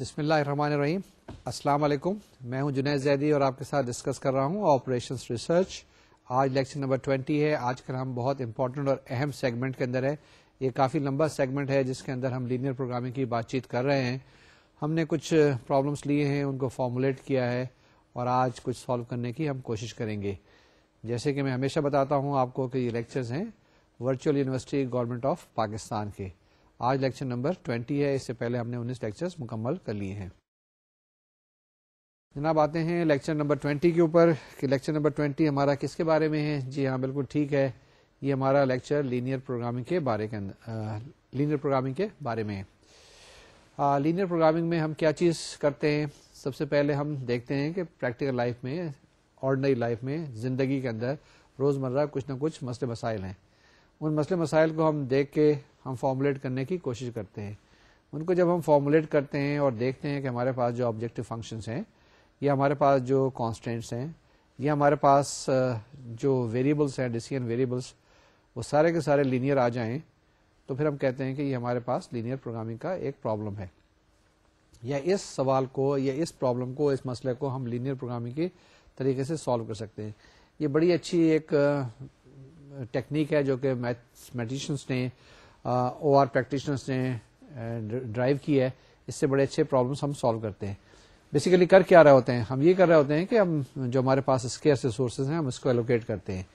बसमीम अस्सलाम वालेकुम मैं हूं जुनेद जैदी और आपके साथ डिस्कस कर रहा हूं ऑपरेशंस रिसर्च आज लेक्चर नंबर 20 है आज का हम बहुत इंपॉर्टेंट और अहम सेगमेंट के अंदर है ये काफ़ी लंबा सेगमेंट है जिसके अंदर हम लीनियर प्रोग्रामिंग की बातचीत कर रहे हैं हमने कुछ प्रॉब्लम्स लिए हैं उनको फॉर्मुलेट किया है और आज कुछ सॉल्व करने की हम कोशिश करेंगे जैसे कि मैं हमेशा बताता हूँ आपको कि ये लेक्चर्स हैं virtual university government of Pakistan के आज लेक्चर नंबर 20 है इससे पहले हमने 19 लेक्चर्स मुकम्मल कर लिए हैं जनाब आते हैं लेक्चर नंबर 20 के ऊपर कि लेक्चर नंबर 20 हमारा किसके बारे में है जी हाँ बिल्कुल ठीक है ये हमारा लेक्चर लीनियर प्रोग्रामिंग के बारे के लीनियर प्रोग्रामिंग के बारे में है लीनियर प्रोग्रामिंग में हम क्या चीज़ करते हैं सबसे पहले हम देखते हैं कि प्रैक्टिकल लाइफ में ऑर्डनरी लाइफ में ज़िंदगी के अंदर रोज़मर्रा कुछ ना कुछ मसले मसाइल हैं उन मसले मसाइल को हम देख के हम फॉर्मुलेट करने की कोशिश करते हैं उनको जब हम फॉर्मुलेट करते हैं और देखते हैं कि हमारे पास जो ऑब्जेक्टिव फंक्शंस हैं या हमारे पास जो कॉन्स्टेंट्स हैं या हमारे पास जो वेरिएबल्स हैं डिसीजन वेरिएबल्स वो सारे के सारे लीनियर आ जाएं तो फिर हम कहते हैं कि ये हमारे पास लीनियर प्रोग्रामिंग का एक प्रॉब्लम है या इस सवाल को या इस प्रॉब्लम को इस मसले को हम लीनियर प्रोग्रामिंग के तरीके से सॉल्व कर सकते हैं ये बड़ी अच्छी एक टेक्निक है जो कि मैथमेटिशंस ने ओ आर प्रैक्टिशनर्स ने ड्राइव uh, की है इससे बड़े अच्छे प्रॉब्लम्स हम सॉल्व करते हैं बेसिकली कर क्या रहे होते हैं हम ये कर रहे होते हैं कि हम जो हमारे पास स्केयर रिसोर्सेज हैं हम इसको एलोकेट करते हैं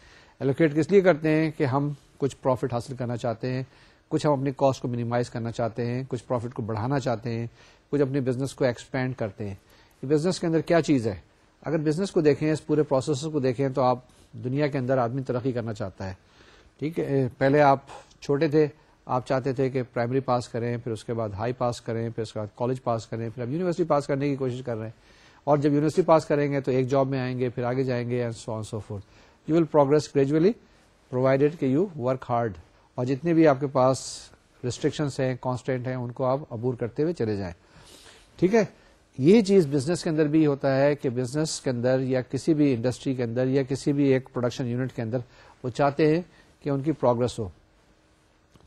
एलोकेट किस लिए करते हैं कि हम कुछ प्रॉफिट हासिल करना चाहते हैं कुछ हम अपनी कॉस्ट को मिनिमाइज करना चाहते हैं कुछ प्रॉफिट को बढ़ाना चाहते हैं कुछ अपने बिजनेस को एक्सपेंड करते हैं बिजनेस के अंदर क्या चीज़ है अगर बिजनेस को देखें इस पूरे प्रोसेस को देखें तो आप दुनिया के अंदर आदमी तरक्की करना चाहता है ठीक है पहले आप छोटे थे आप चाहते थे कि प्राइमरी पास करें फिर उसके बाद हाई पास करें फिर उसके बाद कॉलेज पास करें फिर आप यूनिवर्सिटी पास करने की कोशिश कर रहे हैं और जब यूनिवर्सिटी पास करेंगे तो एक जॉब में आएंगे फिर आगे जाएंगे and so on so forth you will progress gradually provided कि यू वर्क हार्ड और जितने भी आपके पास रिस्ट्रिक्शंस हैं कॉन्स्टेंट हैं उनको आप अबूर करते हुए चले जाएं ठीक है ये चीज़ बिजनेस के अंदर भी होता है कि बिजनेस के अंदर या किसी भी इंडस्ट्री के अंदर या किसी भी एक प्रोडक्शन यूनिट के अंदर वो चाहते हैं कि उनकी प्रोग्रेस हो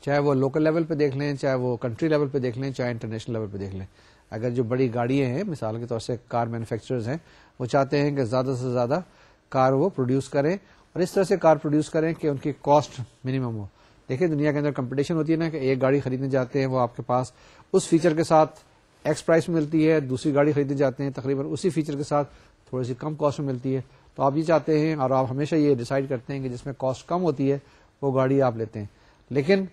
चाहे वो लोकल लेवल पे देख लें चाहे वो कंट्री लेवल पे देख लें चाहे इंटरनेशनल लेवल पे देख लें अगर जो बड़ी गाड़ियाँ हैं मिसाल के तौर से कार मैन्युफैक्चरर्स हैं वो चाहते हैं कि ज़्यादा से ज़्यादा कार वो प्रोड्यूस करें और इस तरह से कार प्रोड्यूस करें कि उनकी कॉस्ट मिनिमम हो देखिए दुनिया के अंदर कंपटीशन होती है ना कि एक गाड़ी खरीदने जाते हैं वो आपके पास उस फीचर के साथ एक्स प्राइस में मिलती है दूसरी गाड़ी खरीदने जाते हैं तकरीबन उसी फीचर के साथ थोड़ी सी कम कॉस्ट में मिलती है तो आप ये चाहते हैं और आप हमेशा ये डिसाइड करते हैं कि जिसमें कॉस्ट कम होती है वो गाड़ी आप लेते हैं लेकिन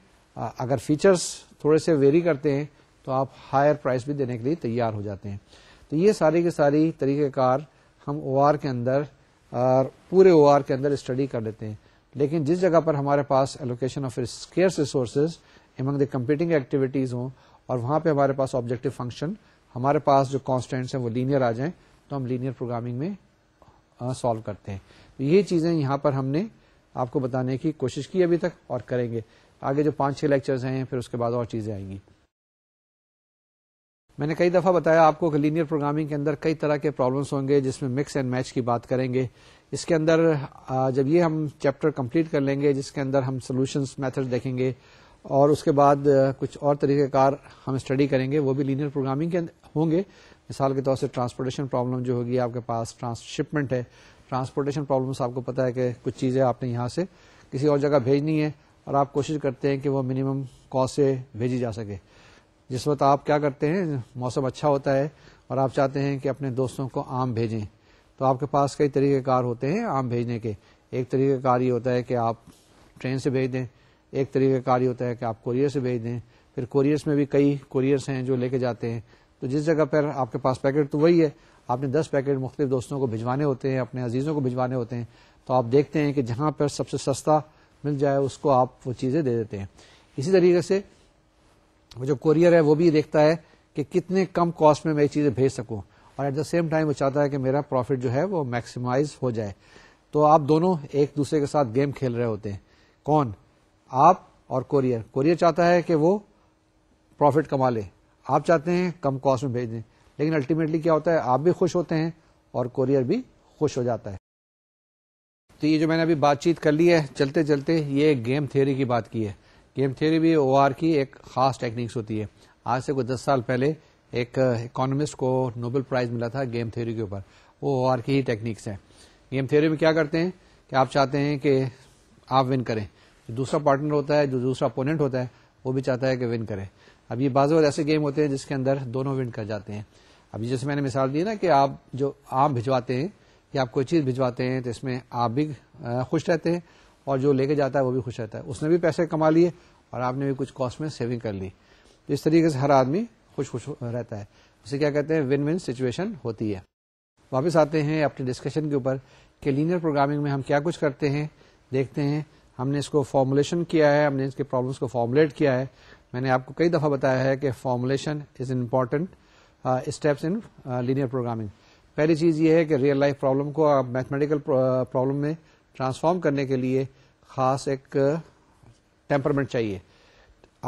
अगर फीचर्स थोड़े से वेरी करते हैं तो आप हायर प्राइस भी देने के लिए तैयार हो जाते हैं तो ये सारी के सारी तरीक़ेकार हम ओ के अंदर और पूरे ओ के अंदर स्टडी कर लेते हैं लेकिन जिस जगह पर हमारे पास allocation of scarce resources among the competing activities हों और वहां पे हमारे पास ऑब्जेक्टिव फंक्शन हमारे पास जो कॉन्स्टेंट्स हैं वो लीनियर आ जाएं तो हम लीनियर प्रोग्रामिंग में सॉल्व करते हैं तो ये चीजें यहाँ पर हमने आपको बताने की कोशिश की अभी तक और करेंगे आगे जो पांच छह लेक्चर्स हैं फिर उसके बाद और चीजें आएंगी मैंने कई दफा बताया आपको कि लीनियर प्रोग्रामिंग के अंदर कई तरह के प्रॉब्लम्स होंगे जिसमें मिक्स एंड मैच की बात करेंगे इसके अंदर जब ये हम चैप्टर कंप्लीट कर लेंगे जिसके अंदर हम सोल्यूशंस मेथड देखेंगे और उसके बाद कुछ और तरीक़ेकार हम स्टडी करेंगे वो भी लीनियर प्रोग्रामिंग के होंगे मिसाल के तौर से ट्रांसपोर्टेशन प्रॉब्लम जो होगी आपके पास ट्रांसशिपमेंट है ट्रांसपोर्टेशन प्रॉब्लम्स आपको पता है कि कुछ चीज़ें आपने यहाँ से किसी और जगह भेजनी है और आप कोशिश करते हैं कि वो मिनिमम कॉस्ट से भेजी जा सके जिस वक्त आप क्या करते हैं मौसम अच्छा होता है और आप चाहते हैं कि अपने दोस्तों को आम भेजें तो आपके पास कई तरीक़ेकार होते हैं आम भेजने के एक तरीक़ेकार ये होता है कि आप ट्रेन से भेज दें एक तरीके का कार्य होता है कि आप कोरियर से भेज दें फिर कोरियर्स में भी कई कोरियर्स हैं जो लेके जाते हैं तो जिस जगह पर आपके पास पैकेट तो वही है आपने दस पैकेट मुख्तु दोस्तों को भिजवाने होते हैं अपने अजीज़ों को भिजवाने होते हैं तो आप देखते हैं कि जहाँ पर सबसे सस्ता मिल जाए उसको आप वो चीज़ें दे देते हैं इसी तरीके से वो जो कोरियर है वो भी देखता है कि कितने कम कॉस्ट में मैं चीज़ें भेज सकूँ और एट द सेम टाइम वो चाहता है कि मेरा प्रॉफिट जो है वो मैक्सिमाइज हो जाए तो आप दोनों एक दूसरे के साथ गेम खेल रहे होते हैं कौन आप और कोरियर कोरियर चाहता है कि वो प्रॉफिट कमा ले आप चाहते हैं कम कॉस्ट में भेज दें लेकिन अल्टीमेटली क्या होता है आप भी खुश होते हैं और कोरियर भी खुश हो जाता है तो ये जो मैंने अभी बातचीत कर ली है चलते चलते ये गेम थ्योरी की बात की है गेम थ्योरी भी ओ की एक खास टेक्निक्स होती है आज से कुछ दस साल पहले एक इकोनॉमिस्ट को नोबेल प्राइज मिला था गेम थ्योरी के ऊपर वो ओ की ही टेक्निक्स हैं गेम थ्योरी में क्या करते हैं कि आप चाहते हैं कि आप विन करें जो दूसरा पार्टनर होता है जो दूसरा अपोनेंट होता है वो भी चाहता है कि विन करे अब ये बाज़ ऐसे गेम होते हैं जिसके अंदर दोनों विन कर जाते हैं अभी जैसे मैंने मिसाल दी ना कि आप जो आम भिजवाते हैं या आप कोई चीज़ भिजवाते हैं तो इसमें आप भी खुश रहते हैं और जो लेके जाता है वो भी खुश रहता है उसने भी पैसे कमा लिए और आपने भी कुछ कॉस्ट में सेविंग कर ली तो इस तरीके से हर आदमी खुश खुश रहता है उसे क्या कहते हैं विन विन सिचुएशन होती है वापस आते हैं अपने डिस्कशन के ऊपर कि लीनियर प्रोग्रामिंग में हम क्या कुछ करते हैं देखते हैं हमने इसको फॉर्मुलेशन किया है हमने इसके प्रॉब्लम्स को फॉर्मुलेट किया है मैंने आपको कई दफ़ा बताया है कि formulation is important steps in linear programming पहली चीज़ ये है कि रियल लाइफ प्रॉब्लम को आप मैथमेटिकल प्रॉब्लम uh, में ट्रांसफॉर्म करने के लिए ख़ास एक टेम्परमेंट uh, चाहिए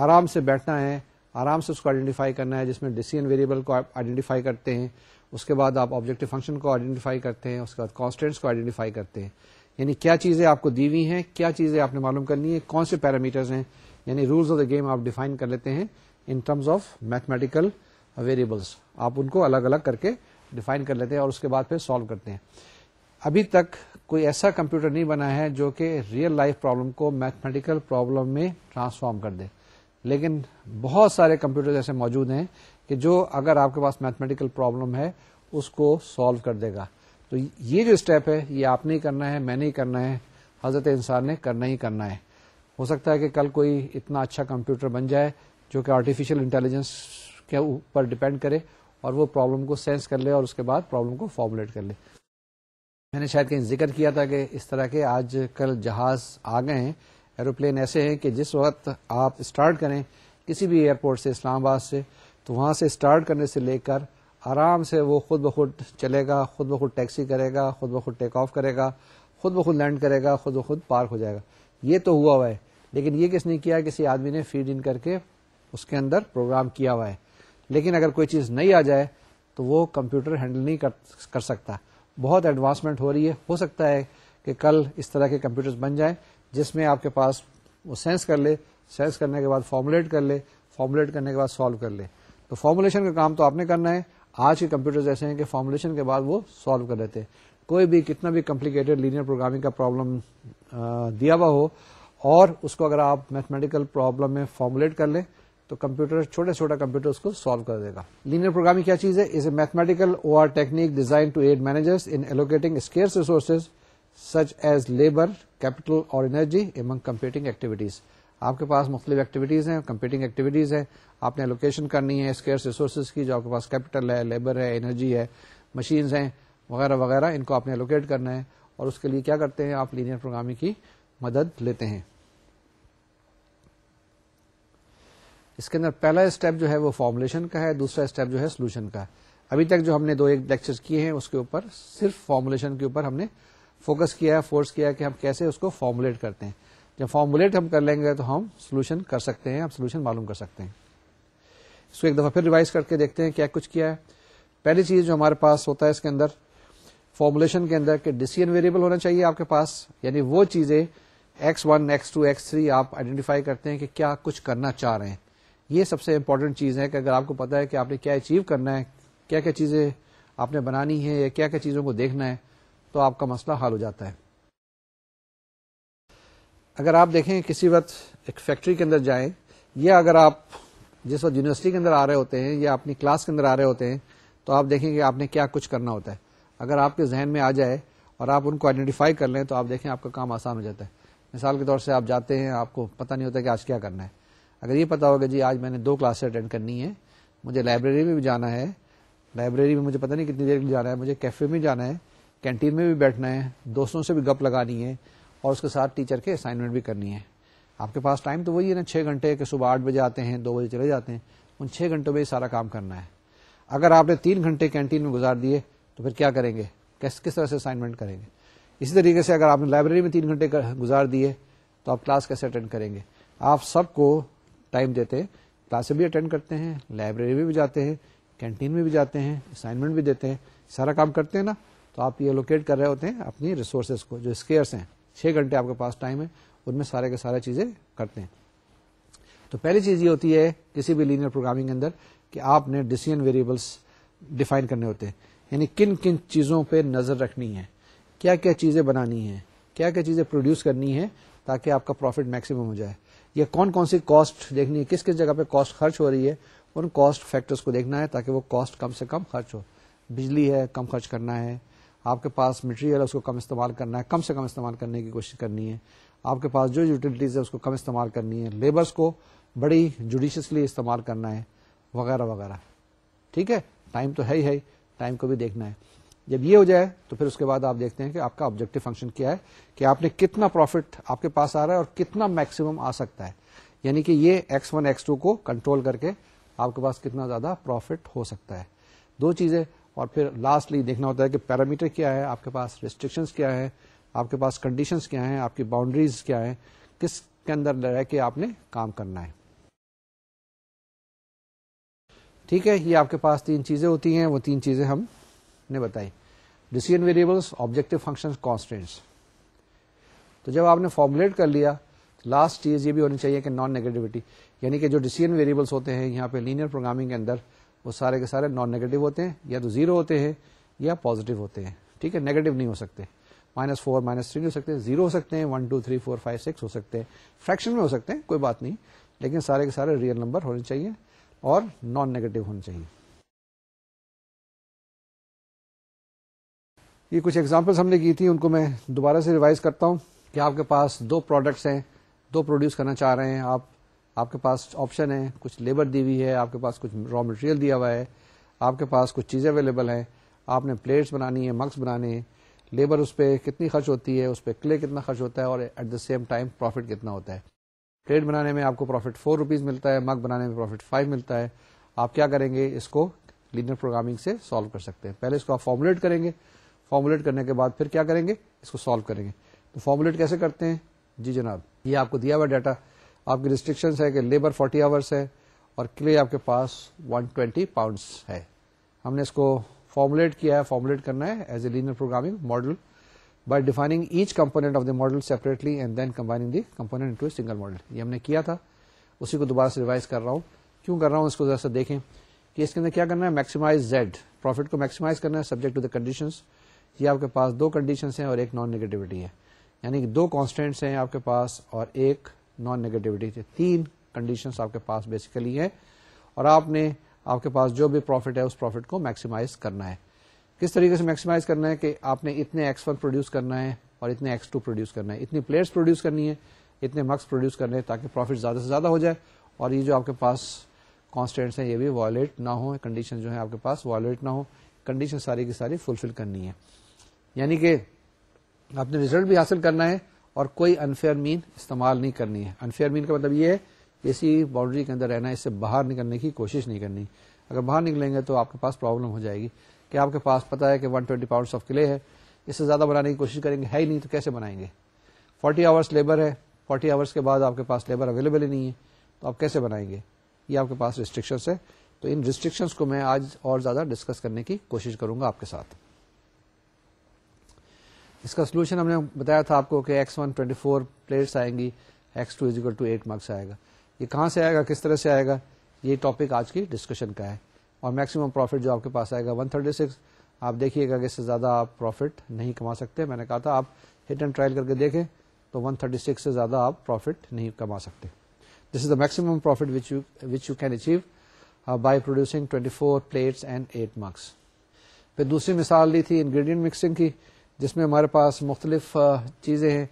आराम से बैठना है आराम से उसको आइडेंटिफाई करना है जिसमें डिसीजन वेरिएबल को आप आइडेंटिफाई करते हैं उसके बाद आप ऑब्जेक्टिव फंक्शन को आइडेंटिफाई करते हैं उसके बाद कॉन्स्टेंट्स को आइडेंटिफाई करते हैं यानी क्या चीज़ें आपको दी हुई हैं क्या चीज़ें आपने मालूम करनी है कौन से पैरामीटर्स हैं यानी रूल्स ऑफ द गेम आप डिफाइन कर लेते हैं in terms of mathematical variables आप उनको अलग अलग करके डिफाइन कर लेते हैं और उसके बाद फिर सॉल्व करते हैं अभी तक कोई ऐसा कंप्यूटर नहीं बना है जो कि रियल लाइफ प्रॉब्लम को मैथमेटिकल प्रॉब्लम में ट्रांसफॉर्म कर दे लेकिन बहुत सारे कंप्यूटर ऐसे मौजूद हैं कि जो अगर आपके पास मैथमेटिकल प्रॉब्लम है उसको सॉल्व कर देगा तो ये जो स्टेप है ये आपने ही करना है मैंने ही करना है हज़रत इंसान ने करना ही करना है हो सकता है कि कल कोई इतना अच्छा कंप्यूटर बन जाए जो कि आर्टिफिशियल इंटेलिजेंस के ऊपर डिपेंड करे और वो प्रॉब्लम को सेंस कर ले और उसके बाद प्रॉब्लम को फॉर्मुलेट कर ले मैंने शायद कहीं जिक्र किया था कि इस तरह के आज कल जहाज आ गए हैं एरोप्लेन ऐसे हैं कि जिस वक्त आप स्टार्ट करें किसी भी एयरपोर्ट से इस्लामाबाद से तो वहाँ से स्टार्ट करने से लेकर आराम से वो खुद ब खुद चलेगा खुद ब खुद टैक्सी करेगा खुद ब खुद टेक ऑफ करेगा खुद ब खुद लैंड करेगा खुद ब खुद पार्क हो जाएगा ये तो हुआ हुआ है लेकिन ये किसने किया किसी आदमी ने फीड इन करके उसके अंदर प्रोग्राम किया हुआ है लेकिन अगर कोई चीज़ नहीं आ जाए तो वो कंप्यूटर हैंडल नहीं कर, कर सकता बहुत एडवांसमेंट हो रही है हो सकता है कि कल इस तरह के कंप्यूटर्स बन जाएं जिसमें आपके पास वो सेंस कर ले सेंस करने के बाद फॉर्मुलेट कर ले फॉर्मुलेट करने के बाद सॉल्व कर ले तो फॉर्मुलेशन का काम तो आपने करना है आज के कंप्यूटर्स ऐसे हैं कि फॉर्मुलेशन के बाद वो सॉल्व कर लेते हैं कोई भी कितना भी कॉम्प्लिकेटेड लीनियर प्रोग्रामिंग का प्रॉब्लम दिया हुआ हो और उसको अगर आप मैथमेटिकल प्रॉब्लम में फॉर्मुलेट कर लें तो कंप्यूटर छोटा छोटा कंप्यूटर उसको सॉल्व कर देगा लीनियर प्रोग्रामिंग क्या चीज है is a mathematical O R technique designed to aid managers in allocating scarces resources such as labour capital और एनर्जी एमंग कंप्यूटिंग एक्टिविटीज़ आपके पास मुख्तलिफ एक्टिविटीज़ हैं कंपीटिंग एक्टिविटीज़ हैं आपने एलोकेशन करनी है स्केयर्स रिसोर्स की जो आपके पास कैपिटल है लेबर है एनर्जी है मशीन्स हैं वगैरह वगैरह इनको आपने एलोकेट करना है और उसके लिए क्या करते हैं आप लीनियर प्रोग्रामिंग की मदद लेते हैं इसके अंदर पहला स्टेप जो है वो फॉर्मुलेशन का है दूसरा स्टेप जो है सोल्यूशन का है अभी तक जो हमने दो एक लेक्चर किए हैं उसके ऊपर सिर्फ फॉर्मुलेशन के ऊपर हमने फोकस किया है फोर्स किया है कि हम कैसे उसको फॉर्मुलेट करते हैं जब फॉर्मुलेट हम कर लेंगे तो हम सोल्यूशन कर सकते हैं आप सोल्यूशन मालूम कर सकते हैं इसको एक दफ़ा फिर रिवाइज करके देखते हैं क्या कुछ किया है पहली चीज़ जो हमारे पास होता है इसके अंदर फॉर्मुलेशन के अंदर कि डिसीजन वेरिएबल होना चाहिए आपके पास यानी वो चीज़ें X one x two X three आप आइडेंटिफाई करते हैं कि क्या कुछ करना चाह रहे हैं ये सबसे इंपॉर्टेंट चीज़ है कि अगर आपको पता है कि आपने क्या अचीव करना है क्या क्या चीज़ें आपने बनानी है या क्या क्या चीज़ों को देखना है तो आपका मसला हल हो जाता है अगर आप देखें किसी वक्त एक फैक्ट्री के अंदर जाएं या अगर आप जिस वक्त यूनिवर्सिटी के अंदर आ रहे होते हैं या अपनी क्लास के अंदर आ रहे होते हैं तो आप देखें कि आपने क्या कुछ करना होता है अगर आपके जहन में आ जाए और आप उनको आइडेंटिफाई कर लें तो आप देखें आपका काम आसान हो जाता है मिसाल के तौर से आप जाते हैं आपको पता नहीं होता कि आज क्या करना है अगर ये पता होगा जी आज मैंने दो क्लासेस अटेंड करनी है मुझे लाइब्रेरी में भी जाना है लाइब्रेरी में मुझे पता नहीं कितनी देर के लिए जाना है मुझे कैफे में जाना है कैंटीन में भी बैठना है दोस्तों से भी गप लगानी है और उसके साथ टीचर के असाइनमेंट भी करनी है आपके पास टाइम तो वही है ना छः घंटे के सुबह आठ बजे आते हैं दो बजे चले जाते हैं उन छः घंटों में सारा काम करना है अगर आपने तीन घंटे कैंटीन में गुजार दिए तो फिर क्या करेंगे कैस किस तरह से असाइनमेंट करेंगे इसी तरीके से अगर आपने लाइब्रेरी में तीन घंटे गुजार दिए तो आप क्लास कैसे अटेंड करेंगे आप सबको टाइम देते हैं क्लासें भी अटेंड करते हैं लाइब्रेरी में भी जाते हैं कैंटीन में भी जाते हैं असाइनमेंट भी देते हैं सारा काम करते हैं ना तो आप ये एलोकेट कर रहे होते हैं अपनी रिसोर्सेज को जो स्केयर्स हैं छः घंटे आपके पास टाइम है उनमें सारे के सारे चीज़ें करते हैं तो पहली चीज़ ये होती है किसी भी लीनियर प्रोग्रामिंग के अंदर कि आपने डिसीजन वेरिएबल्स डिफाइन करने होते हैं यानी किन किन चीज़ों पर नज़र रखनी है क्या क्या चीज़ें बनानी है क्या क्या चीज़ें प्रोड्यूस करनी है ताकि आपका प्रॉफिट मैक्सिमम हो जाए या कौन कौन सी कॉस्ट देखनी है किस किस जगह पे कॉस्ट खर्च हो रही है उन कॉस्ट फैक्टर्स को देखना है ताकि वो कॉस्ट कम से कम खर्च हो बिजली है कम खर्च करना है आपके पास मटेरियल है उसको कम इस्तेमाल करना है कम से कम इस्तेमाल करने की कोशिश करनी है आपके पास जो यूटिलिटीज़ है उसको कम इस्तेमाल करनी है लेबर्स को बड़ी जुडिशसली इस्तेमाल करना है वगैरह वगैरह ठीक है टाइम तो है ही है टाइम को भी देखना है जब ये हो जाए तो फिर उसके बाद आप देखते हैं कि आपका ऑब्जेक्टिव फंक्शन क्या है कि आपने कितना प्रॉफिट आपके पास आ रहा है और कितना मैक्सिमम आ सकता है यानी कि ये एक्स वन एक्स टू को कंट्रोल करके आपके पास कितना ज़्यादा प्रॉफिट हो सकता है दो चीज़ें और फिर लास्टली देखना होता है कि पैरामीटर क्या है आपके पास रिस्ट्रिक्शंस क्या है आपके पास कंडीशंस क्या हैं आपकी बाउंड्रीज क्या हैं किस के अंदर रह के आपने काम करना है ठीक है ये आपके पास तीन चीजें होती हैं वो तीन चीजें हमने बताई decision variables objective function constants तो जब आपने फॉर्मुलेट कर लिया लास्ट चीज ये भी होनी चाहिए कि नॉन नेगेटिविटी यानी कि जो डिसीजन वेरिएबल्स होते हैं यहाँ पे लीनियर प्रोग्रामिंग के अंदर वो सारे के सारे नॉन नेगेटिव होते हैं या तो जीरो होते हैं या पॉजिटिव होते हैं ठीक है नेगेटिव नहीं हो सकते माइनस फोर माइनस थ्री नहीं हो सकते जीरो हो सकते हैं one two three four five six हो सकते हैं फ्रैक्शन में हो सकते हैं कोई बात नहीं लेकिन सारे के सारे रियल नंबर होने चाहिए और नॉन नेगेटिव होने चाहिए ये कुछ एग्जाम्पल्स हमने की थी उनको मैं दोबारा से रिवाइज करता हूँ कि आपके पास दो प्रोडक्ट्स हैं दो प्रोड्यूस करना चाह रहे हैं आप आपके पास ऑप्शन है कुछ लेबर दी हुई है आपके पास कुछ रॉ मटेरियल दिया हुआ है आपके पास कुछ चीज़ें अवेलेबल हैं आपने प्लेट्स बनानी है मग्स बनाने हैं लेबर उस पर कितनी खर्च होती है उस पर क्ले कितना खर्च होता है और at the same time profit कितना होता है प्लेट बनाने में आपको प्रॉफिट फोर रुपीज़ मिलता है मग बनाने में प्रॉफिट फाइव मिलता है आप क्या करेंगे इसको लीनियर प्रोग्रामिंग से सॉल्व कर सकते हैं पहले इसको आप फॉर्मुलेट करेंगे फॉर्मुलेट करने के बाद फिर क्या करेंगे इसको सॉल्व करेंगे तो फॉर्मुलेट कैसे करते हैं जी जनाब ये आपको दिया हुआ डाटा आपकी रिस्ट्रिक्शंस है कि लेबर 40 आवर्स है और क्ले आपके पास 120 पाउंड्स है हमने इसको फॉर्मुलेट किया है फॉर्मुलेट करना है as a linear programming model by defining each component of the model separately and then combining the component into a single model ये हमने किया था उसी को दोबारा से रिवाइज कर रहा हूँ क्यों कर रहा हूँ इसको जरा सा देखें कि इसके अंदर क्या करना है मैक्सिमाइज जेड प्रॉफिट को मैक्सिमाइज करना है सब्जेक्ट टू द कंडीशन ये आपके पास दो कंडीशन हैं और एक नॉन नेगेटिविटी है यानी कि दो कॉन्स्टेंट्स हैं आपके पास और एक नॉन नेगेटिविटी से तीन कंडीशंस आपके पास बेसिकली हैं और आपने आपके पास जो भी प्रॉफिट है उस प्रॉफिट को मैक्सिमाइज करना है किस तरीके से मैक्सिमाइज करना है कि आपने इतने एक्स वन प्रोड्यूस करना है और इतने एक्स टू प्रोड्यूस करना है इतनी प्लेयर्स प्रोड्यूस करनी है इतने मक्स प्रोड्यूस करने हैं ताकि प्रॉफिट ज्यादा से ज्यादा हो जाए और ये जो आपके पास कॉन्स्टेंट्स हैं ये भी वॉयलेट ना हो कंडीशन जो है आपके पास वॉयलेट ना हो कंडीशन सारी की सारी फुलफिल करनी है यानी कि आपने रिजल्ट भी हासिल करना है और कोई अनफेयर मीन इस्तेमाल नहीं करनी है अनफेयर मीन का मतलब ये है इसी बाउंड्री के अंदर रहना है इससे बाहर निकलने की कोशिश नहीं करनी अगर बाहर निकलेंगे तो आपके पास प्रॉब्लम हो जाएगी कि आपके पास पता है कि 120 ट्वेंटी पाउंड्स ऑफ किले है इससे ज़्यादा बनाने की कोशिश करेंगे है ही नहीं तो कैसे बनाएंगे 40 आवर्स लेबर है 40 आवर्स के बाद आपके पास लेबर अवेलेबल ही नहीं है तो आप कैसे बनाएंगे ये आपके पास रिस्ट्रिक्शंस है तो इन रिस्ट्रिक्शंस को मैं आज और ज़्यादा डिस्कस करने की कोशिश करूंगा आपके साथ इसका सोल्यूशन हमने बताया था आपको कि x one twenty four plates आएंगी X two is equal to eight marks आएगा ये कहाँ से आएगा किस तरह से आएगा ये टॉपिक आज की डिस्कशन का है और मैक्सिमम प्रॉफिट जो आपके पास आएगा वन थर्टी सिक्स आप देखिएगा कि इससे ज़्यादा आप प्रॉफिट नहीं कमा सकते मैंने कहा था आप हिट एंड ट्रायल करके देखें तो वन थर्टी सिक्स से ज़्यादा आप प्रॉफिट नहीं कमा सकते this is the maximum profit which you which you can achieve by producing twenty four plates and eight marks फिर दूसरी मिसाल ली थी इंग्रेडिएंट मिक्सिंग की जिसमें हमारे पास मुख्तलिफ चीज़ें हैं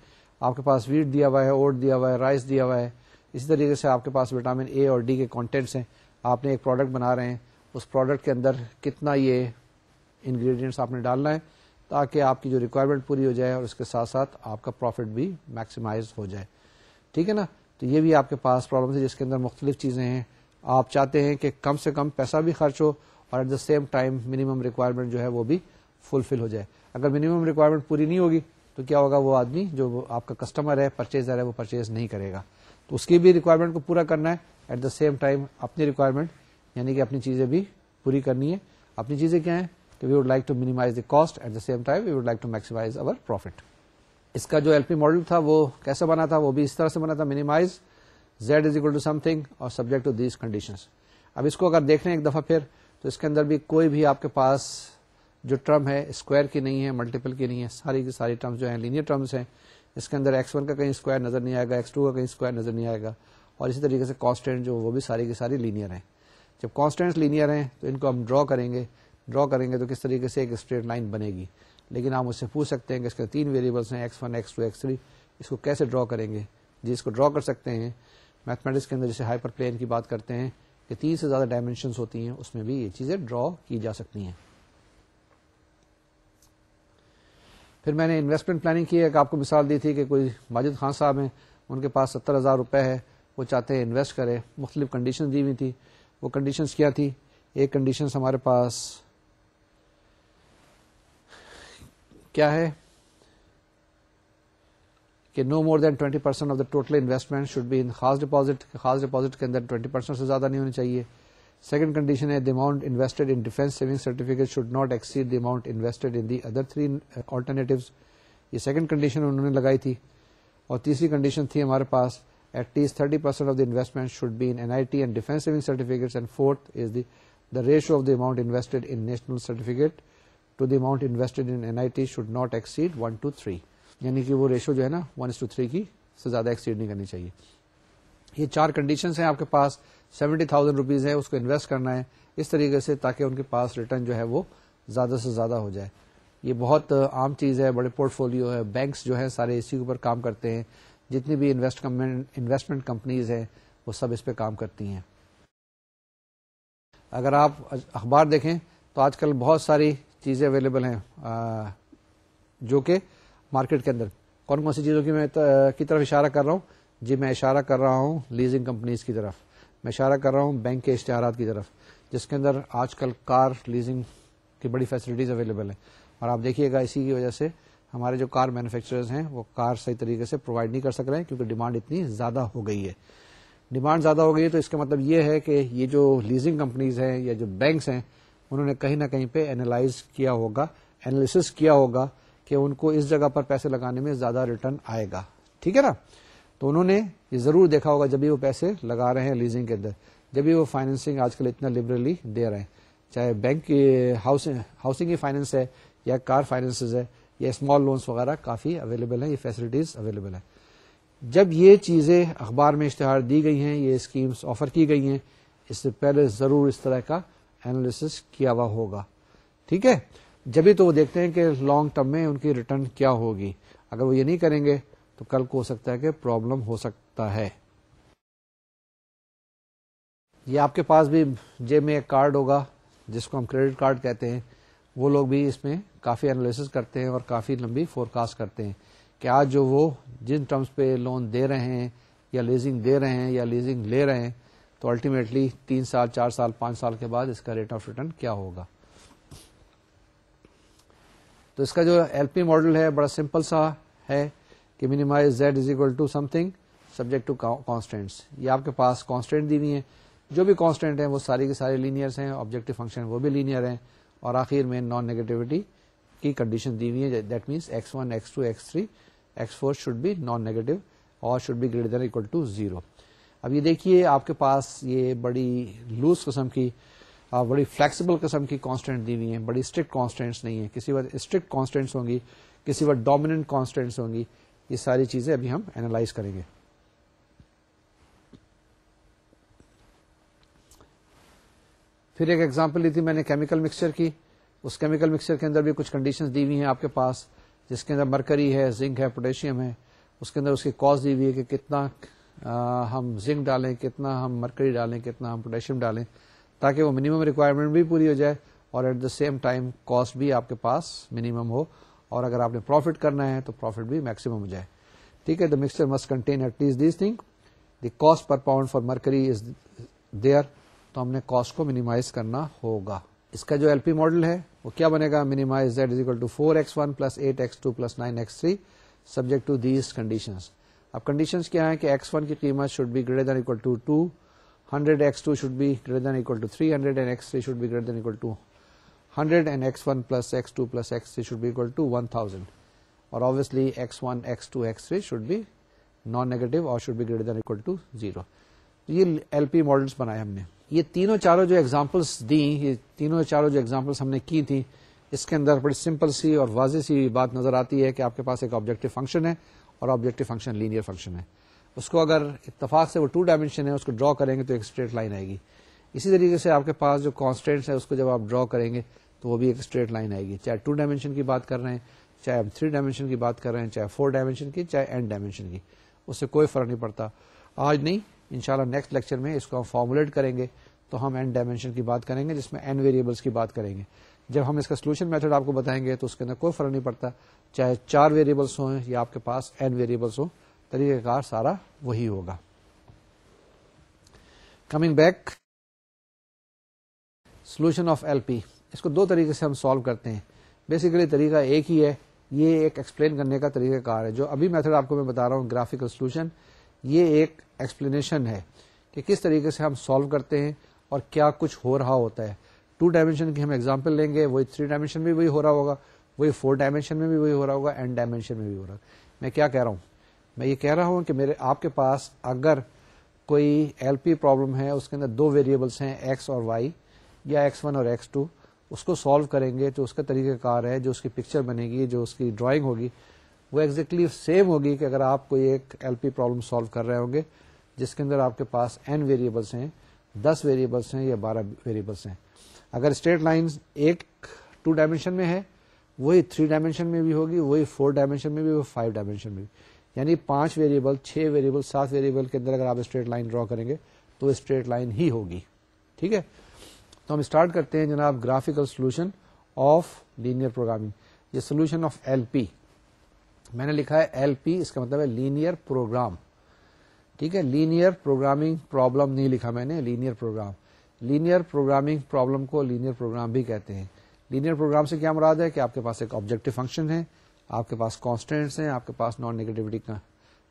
आपके पास वीट दिया हुआ है ओट दिया हुआ है राइस दिया हुआ है इसी तरीके से आपके पास विटामिन ए और डी के कंटेंट्स हैं आपने एक प्रोडक्ट बना रहे हैं उस प्रोडक्ट के अंदर कितना ये इंग्रेडिएंट्स आपने डालना है ताकि आपकी जो रिक्वायरमेंट पूरी हो जाए और उसके साथ साथ आपका प्रॉफिट भी मैक्सिमाइज हो जाए ठीक है ना तो ये भी आपके पास प्रॉब्लम है जिसके अंदर मुख्तलिफ चीज़ें हैं आप चाहते हैं कि कम से कम पैसा भी खर्च हो और at the same time minimum requirement जो है वो भी फुलफिल हो जाए अगर मिनिमम रिक्वायरमेंट पूरी नहीं होगी तो क्या होगा वो आदमी जो आपका कस्टमर है परचेजर है वो परचेज नहीं करेगा तो उसकी भी रिक्वायरमेंट को पूरा करना है एट द सेम टाइम अपनी रिक्वायरमेंट यानी कि अपनी चीजें भी पूरी करनी है अपनी चीजें क्या है कि we would like to minimise the cost at the same time we would like to maximise our profit इसका जो एलपी मॉडल था वो कैसे बना था वो भी इस तरह से बना था minimise Z is equal to something और सब्जेक्ट टू दीज कंडीशन अब इसको अगर देख रहे हैं एक दफा फिर तो इसके अंदर भी कोई भी आपके पास जो टर्म है स्क्वायर की नहीं है मल्टीपल की नहीं है सारी की सारी टर्म्स जो हैं लीनियर टर्म्स हैं इसके अंदर एक्स वन का कहीं स्क्वायर नजर नहीं आएगा एक्स टू का कहीं स्क्वायर नजर नहीं आएगा और इसी तरीके से कॉन्स्टेंट जो वो भी सारी की सारी लीनियर हैं जब कॉन्स्टेंट्स लीनियर हैं तो इनको हम ड्रॉ करेंगे ड्रॉ करेंगे तो किस तरीके से एक स्ट्रेट लाइन बनेगी लेकिन आप उससे पूछ सकते हैं कि इसके तीन वेरिएबल्स हैं X one x two X three इसको कैसे ड्रॉ करेंगे जी इसको ड्रॉ कर सकते हैं मैथमेटिक्स के अंदर जैसे हाइपर प्लेन की बात करते हैं कि तीन से ज़्यादा डायमेंशंस होती हैं उसमें भी ये चीज़ें ड्रॉ की जा सकती हैं फिर मैंने इन्वेस्टमेंट प्लानिंग की एक आपको मिसाल दी थी कि कोई माजिद खान साहब हैं उनके पास सत्तर हज़ार रुपये है वो चाहते हैं इन्वेस्ट करें मुख्तलिफ कंडीशन दी हुई थी वो कंडीशन क्या थी एक कंडीशन हमारे पास क्या है कि no more than 20 percent of the total investment should be in खास डिपॉजिट खास डिपॉजिट के अंदर 20 परसेंट से ज़्यादा नहीं होनी चाहिए Second condition is the amount invested in defense savings certificate should not exceed the amount invested in the other three alternatives. ये second condition उन्होंने लगाई थी और तीसरी condition थी हमारे पास at least 30 percent of the investment should be in NIT and defense savings certificates and fourth is the the ratio of the amount invested in national certificate to the amount invested in NIT should not exceed 1 to 3 यानी कि वो ratio जो है ना 1 to 3 की से ज़्यादा exceed नहीं करनी चाहिए ये चार कंडीशंस हैं आपके पास सेवेंटी थाउजेंड रुपीज़ है उसको इन्वेस्ट करना है इस तरीके से ताकि उनके पास रिटर्न जो है वो ज़्यादा से ज़्यादा हो जाए ये बहुत आम चीज़ है बड़े पोर्टफोलियो है बैंक्स जो है सारे इसी के ऊपर काम करते हैं जितनी भी इन्वेस्ट इन्वेस्टमेंट कंपनीज हैं वो सब इस पर काम करती हैं अगर आप अखबार देखें तो आजकल बहुत सारी चीज़ें अवेलेबल हैं जो कि मार्केट के अंदर कौन कौन सी चीज़ों की मैं की तरफ इशारा कर रहा हूँ जी मैं इशारा कर रहा हूँ लीजिंग कंपनीज की तरफ मैं इशारा कर रहा हूँ बैंक के इश्तहार की तरफ जिसके अंदर आजकल कार लीजिंग की बड़ी फैसिलिटीज़ अवेलेबल है और आप देखिएगा इसी की वजह से हमारे जो कार मैन्युफैक्चरर्स हैं वो कार सही तरीके से प्रोवाइड नहीं कर सक रहे हैं क्योंकि डिमांड इतनी ज़्यादा हो गई है डिमांड ज़्यादा हो गई है तो इसका मतलब ये है कि ये जो लीजिंग कंपनीज हैं या जो बैंक्स हैं उन्होंने कहीं ना कहीं पे एनालाइज किया होगा एनालिसिस किया होगा कि उनको इस जगह पर पैसे लगाने में ज़्यादा रिटर्न आएगा ठीक है ना तो उन्होंने ये ज़रूर देखा होगा जब भी वो पैसे लगा रहे हैं लीजिंग के अंदर जब भी वो फाइनेंसिंग आजकल इतना लिबरली दे रहे हैं चाहे बैंक की हाउसिंग हाउसिंग की फाइनेंस है या कार फाइनेंसेस है या स्मॉल लोन्स वगैरह काफ़ी अवेलेबल है ये फैसिलिटीज़ अवेलेबल है जब ये चीज़ें अखबार में इश्तहार दी गई हैं ये स्कीम्स ऑफर की गई हैं इससे पहले ज़रूर इस तरह का एनालिसिस किया हुआ होगा ठीक है जब भी तो वो देखते हैं कि लॉन्ग टर्म में उनकी रिटर्न क्या होगी अगर वो ये नहीं करेंगे तो कल को हो सकता है कि प्रॉब्लम हो सकता है ये आपके पास भी जेब में एक कार्ड होगा जिसको हम क्रेडिट कार्ड कहते हैं वो लोग भी इसमें काफ़ी एनालिसिस करते हैं और काफ़ी लंबी फोरकास्ट करते हैं कि आज जो वो जिन टर्म्स पे लोन दे रहे हैं या लीजिंग दे रहे हैं या लीजिंग ले रहे हैं तो अल्टीमेटली तीन साल चार साल पाँच साल के बाद इसका रेट ऑफ रिटर्न क्या होगा तो इसका जो एलपी मॉडल है बड़ा सिंपल सा है कि minimise z is equal to something subject to constants ये आपके पास कॉन्स्टेंट दी हुई है जो भी कॉन्स्टेंट है वो सारी के सारे लीनियर्स हैं ऑब्जेक्टिव फंक्शन वो भी लीनियर हैं और आखिर में नॉन नेगेटिविटी की कंडीशन दी हुई है that means X one x two X three X four should be non negative और should be greater than equal to zero अब ये देखिए आपके पास ये बड़ी लूज किस्म की बड़ी फ्लेक्सिबल किस्म की कांस्टेंट दी हुई है बड़ी स्ट्रिक्ट कांस्टेंट्स नहीं है किसी वक्त स्ट्रिक्ट कांस्टेंट्स होंगी किसी वक्त डोमिनेंट कांस्टेंट्स होंगी ये सारी चीज़ें अभी हम एनालाइज करेंगे फिर एक एग्जांपल ली थी मैंने केमिकल मिक्सचर की उस केमिकल मिक्सचर के अंदर भी कुछ कंडीशंस दी हुई हैं आपके पास जिसके अंदर मरकरी है जिंक है पोटेशियम है उसके अंदर उसकी कॉज दी हुई है कि कितना आ, हम जिंक डालें कितना हम मरकरी डालें कितना हम पोटेशियम डालें ताकि वो मिनिमम रिक्वायरमेंट भी पूरी हो जाए और at the same time cost भी आपके पास मिनिमम हो और अगर आपने प्रॉफिट करना है तो प्रॉफिट भी मैक्सिमम हो जाए ठीक है the mixture must contain at least this thing the cost per pound for mercury is there तो हमने कॉस्ट को मिनिमाइज करना होगा इसका जो एलपी मॉडल है वो क्या बनेगा minimize Z is equal to four x one plus eight x two plus nine x three subject to these condition अब कंडीशन क्या है कि एक्स वन की कीमत should be greater than equal to two hundred x two should be greater than equal to three hundred and x three should be greater than equal to 100 and x1 plus x2 plus x3 should be equal to 1000 or obviously x1 x2 x3 should be non-negative और should be greater than equal to 0 ये L P models बनाए हमने ये तीनों चारों जो examples दी ये तीनों चारों जो एग्जाम्पल्स हमने की थी इसके अंदर बड़ी सिंपल सी और वाजी सी बात नजर आती है कि आपके पास एक ऑब्जेक्टिव फंक्शन है और ऑब्जेक्टिव फंक्शन लीनियर फंक्शन है उसको अगर इतफाक से वो टू डायमेंशन है उसको ड्रॉ करेंगे तो एक स्ट्रेट लाइन आएगी इसी तरीके से आपके पास जो कॉन्स्टेंट्स है उसको जब आप ड्रॉ करेंगे तो वो भी एक स्ट्रेट लाइन आएगी चाहे टू डायमेंशन की बात कर रहे हैं चाहे हम थ्री डायमेंशन की बात कर रहे हैं चाहे फोर डायमेंशन की चाहे एन डायमेंशन की उससे कोई फर्क नहीं पड़ता आज नहीं इंशाल्लाह नेक्स्ट लेक्चर में इसको हम फॉर्मुलेट करेंगे तो हम एन डायमेंशन की बात करेंगे जिसमें एन वेरिएबल्स की बात करेंगे जब हम इसका सोल्यूशन मेथड आपको बताएंगे तो उसके अंदर कोई फर्क नहीं पड़ता चाहे चार वेरिएबल्स हों या आपके पास एन वेरिएबल्स हों तरीक़ाकार सारा वही होगा coming back solution of LP इसको दो तरीके से हम सॉल्व करते हैं बेसिकली तरीका एक ही है ये एक एक्सप्लेन करने का तरीकाकार है जो अभी मेथड आपको मैं बता रहा हूँ ग्राफिकल सोल्यूशन ये एक एक्सप्लेनेशन है कि किस तरीके से हम सॉल्व करते हैं और क्या कुछ हो रहा होता है टू डायमेंशन की हम एग्जाम्पल लेंगे वही थ्री डायमेंशन में वही हो रहा होगा वही फोर डायमेंशन में भी वही हो रहा होगा एन डायमेंशन में भी हो रहा मैं क्या कह रहा हूँ मैं ये कह रहा हूँ कि मेरे आपके पास अगर कोई एलपी प्रॉब्लम है उसके अंदर दो वेरिएबल्स हैं एक्स और वाई या एक्स वन और एक्स टू उसको सॉल्व करेंगे तो उसका तरीक़ाकार है जो उसकी पिक्चर बनेगी जो उसकी ड्राइंग होगी वो एग्जैक्टली सेम होगी कि अगर आप कोई एक एलपी प्रॉब्लम सॉल्व कर रहे होंगे जिसके अंदर आपके पास एन वेरिएबल्स हैं दस वेरिएबल्स हैं या बारह वेरिएबल्स हैं अगर स्ट्रेट लाइन एक टू डायमेंशन में है वही थ्री डायमेंशन में भी होगी वही फोर डायमेंशन में भी वही फाइव डायमेंशन में भी यानी पांच वेरिएबल छह वेरिएबल सात वेरिएबल के अंदर अगर आप स्ट्रेट लाइन ड्रॉ करेंगे तो स्ट्रेट लाइन ही होगी ठीक है तो हम स्टार्ट करते हैं जनाब graphical solution of linear programming ये सोल्यूशन ऑफ एल मैंने लिखा है एल इसका मतलब है लीनियर प्रोग्राम ठीक है लीनियर प्रोग्रामिंग प्रॉब्लम नहीं लिखा मैंने linear program linear programming problem को लीनियर प्रोग्राम भी कहते हैं लीनियर प्रोग्राम से क्या मुराद है कि आपके पास एक ऑब्जेक्टिव फंक्शन है आपके पास कॉन्स्टेंट्स हैं आपके पास नॉन नेगेटिविटी का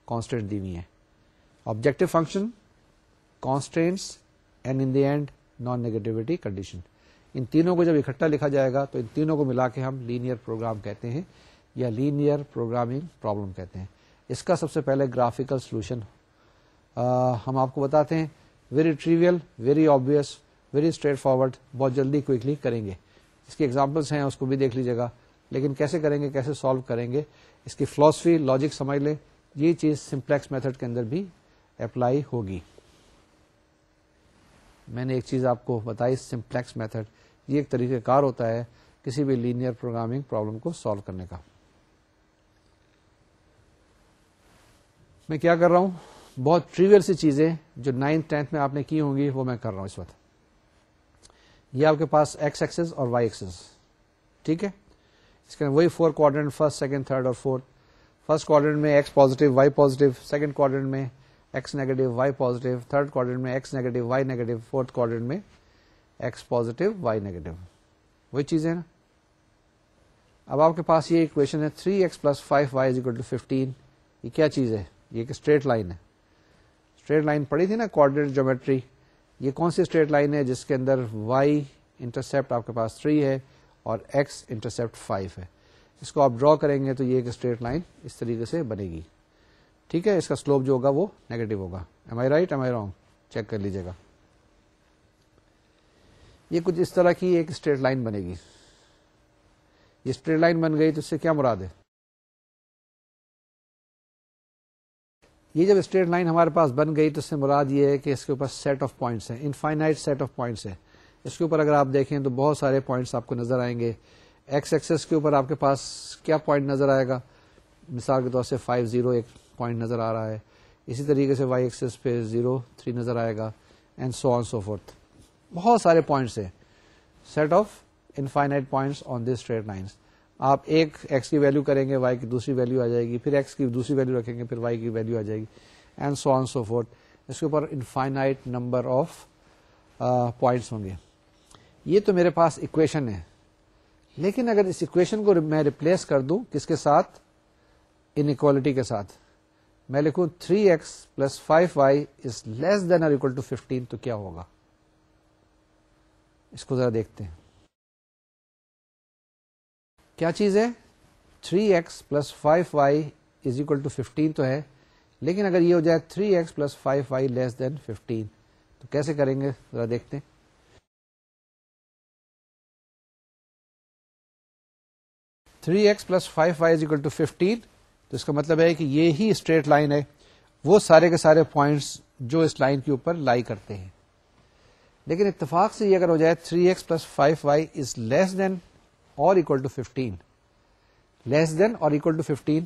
कॉन्स्टेंट दी हुई है objective function constants and in the end non negativity condition इन तीनों को जब इकट्ठा लिखा जाएगा तो इन तीनों को मिला के हम लीनियर प्रोग्राम कहते हैं या लीनियर प्रोग्रामिंग प्रॉब्लम कहते हैं इसका सबसे पहले ग्राफिकल सोल्यूशन हम आपको बताते हैं very trivial very obvious very straightforward बहुत जल्दी क्विकली करेंगे इसकी एग्जाम्पल्स हैं उसको भी देख लीजिएगा लेकिन कैसे करेंगे कैसे सॉल्व करेंगे इसकी फिलोसफी लॉजिक समझ लें ये चीज़ सिंप्लेक्स मेथड के अंदर भी अप्लाई होगी मैंने एक चीज़ आपको बताई सिम्प्लेक्स मेथड ये एक तरीक़ेकार होता है किसी भी लीनियर प्रोग्रामिंग प्रॉब्लम को सॉल्व करने का मैं क्या कर रहा हूँ बहुत ट्रिवियल सी चीज़ें जो नाइन्थ टेंथ में आपने की होंगी वो मैं कर रहा हूँ इस वक्त ये आपके पास एक्स एक्सेस और वाई एक्सेस ठीक है इसके वही four quadrant first second third और फोर्थ फर्स्ट क्वाड्रेंट में x positive y positive second quadrant में x negative y positive third quadrant में x negative y negative fourth quadrant में एक्स पॉजिटिव वाई नेगेटिव वही चीज़ें ना अब आपके पास ये इक्वेशन है three x plus five y is equal to fifteen ये क्या चीज़ है ये एक स्ट्रेट लाइन है स्ट्रेट लाइन पड़ी थी ना कोऑर्डिनेट ज्योमेट्री ये कौन सी स्ट्रेट लाइन है जिसके अंदर वाई इंटरसेप्ट आपके पास थ्री है और एक्स इंटरसेप्ट फाइव है इसको आप ड्रॉ करेंगे तो ये एक स्ट्रेट लाइन इस तरीके से बनेगी ठीक है इसका स्लोप जो होगा वो नेगेटिव होगा am I right am I wrong check कर लीजिएगा ये कुछ इस तरह की एक स्ट्रेट लाइन बनेगी ये स्ट्रेट लाइन बन गई तो इससे क्या मुराद है ये जब स्ट्रेट लाइन हमारे पास बन गई तो इससे मुराद ये है कि इसके ऊपर सेट ऑफ पॉइंट्स हैं इनफाइनाइट सेट ऑफ पॉइंट्स हैं इसके ऊपर अगर आप देखें तो बहुत सारे पॉइंट्स आपको नजर आएंगे एक्स एक्सेस के ऊपर आपके पास क्या पॉइंट नजर आएगा मिसाल के तौर से फाइव जीरो एक पॉइंट नज़र आ रहा है इसी तरीके से वाई एक्सेस पे ज़ीरो थ्री नज़र आएगा and so on so forth बहुत सारे पॉइंट्स हैं set of infinite points on this straight lines आप एक एक्स की वैल्यू करेंगे वाई की दूसरी वैल्यू आ जाएगी फिर एक्स की दूसरी वैल्यू रखेंगे फिर वाई की वैल्यू आ जाएगी and so on so forth इसके ऊपर इनफाइनाइट नंबर ऑफ पॉइंट्स होंगे ये तो मेरे पास इक्वेशन है लेकिन अगर इस इक्वेशन को मैं रिप्लेस कर दूं किसके साथ इनक्वालिटी के साथ मैं लिखूं 3x x plus five y is less than और इक्वल टू फिफ्टीन तो क्या होगा इसको जरा देखते हैं क्या चीज है 3x x plus five y is equal to fifteen तो है लेकिन अगर ये हो जाए 3x x plus five y less than fifteen तो कैसे करेंगे जरा देखते हैं three x plus five y is equal to fifteen तो इसका मतलब है कि ये ही स्ट्रेट लाइन है वो सारे के सारे पॉइंट्स जो इस लाइन के ऊपर लाई करते हैं लेकिन इतफाक से ये अगर हो जाए three x plus five y is less than और equal to fifteen less than और इक्वल टू फिफ्टीन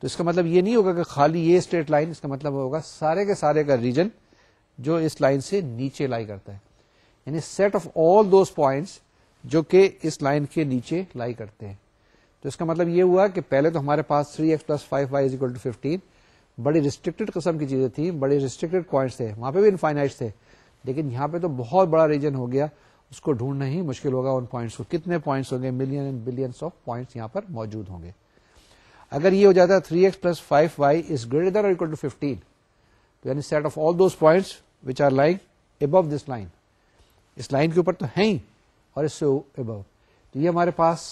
तो इसका मतलब ये नहीं होगा कि खाली ये स्ट्रेट लाइन इसका मतलब होगा सारे के सारे का रीजन जो इस लाइन से नीचे लाई करता है यानी set of all those points जो कि इस लाइन के नीचे लाई करते हैं तो इसका मतलब ये हुआ कि पहले तो हमारे पास three x plus five y is equal to fifteen बड़ी रिस्ट्रिक्टेड कस्म की चीज़ें थी बड़े रिस्ट्रिक्टेड पॉइंट्स थे वहाँ पे भी इनफाइनाइट थे लेकिन यहाँ पे तो बहुत बड़ा रीजन हो गया उसको ढूंढना ही मुश्किल होगा उन पॉइंट्स को कितने पॉइंट्स होंगे million and billions of points यहाँ पर मौजूद होंगे अगर ये हो जाता है three x plus five y is greater than और इक्वल टू फिफ्टीन तो यानी set of all those points which are like above this line इस लाइन के ऊपर तो है ही और इससे एबव तो ये हमारे पास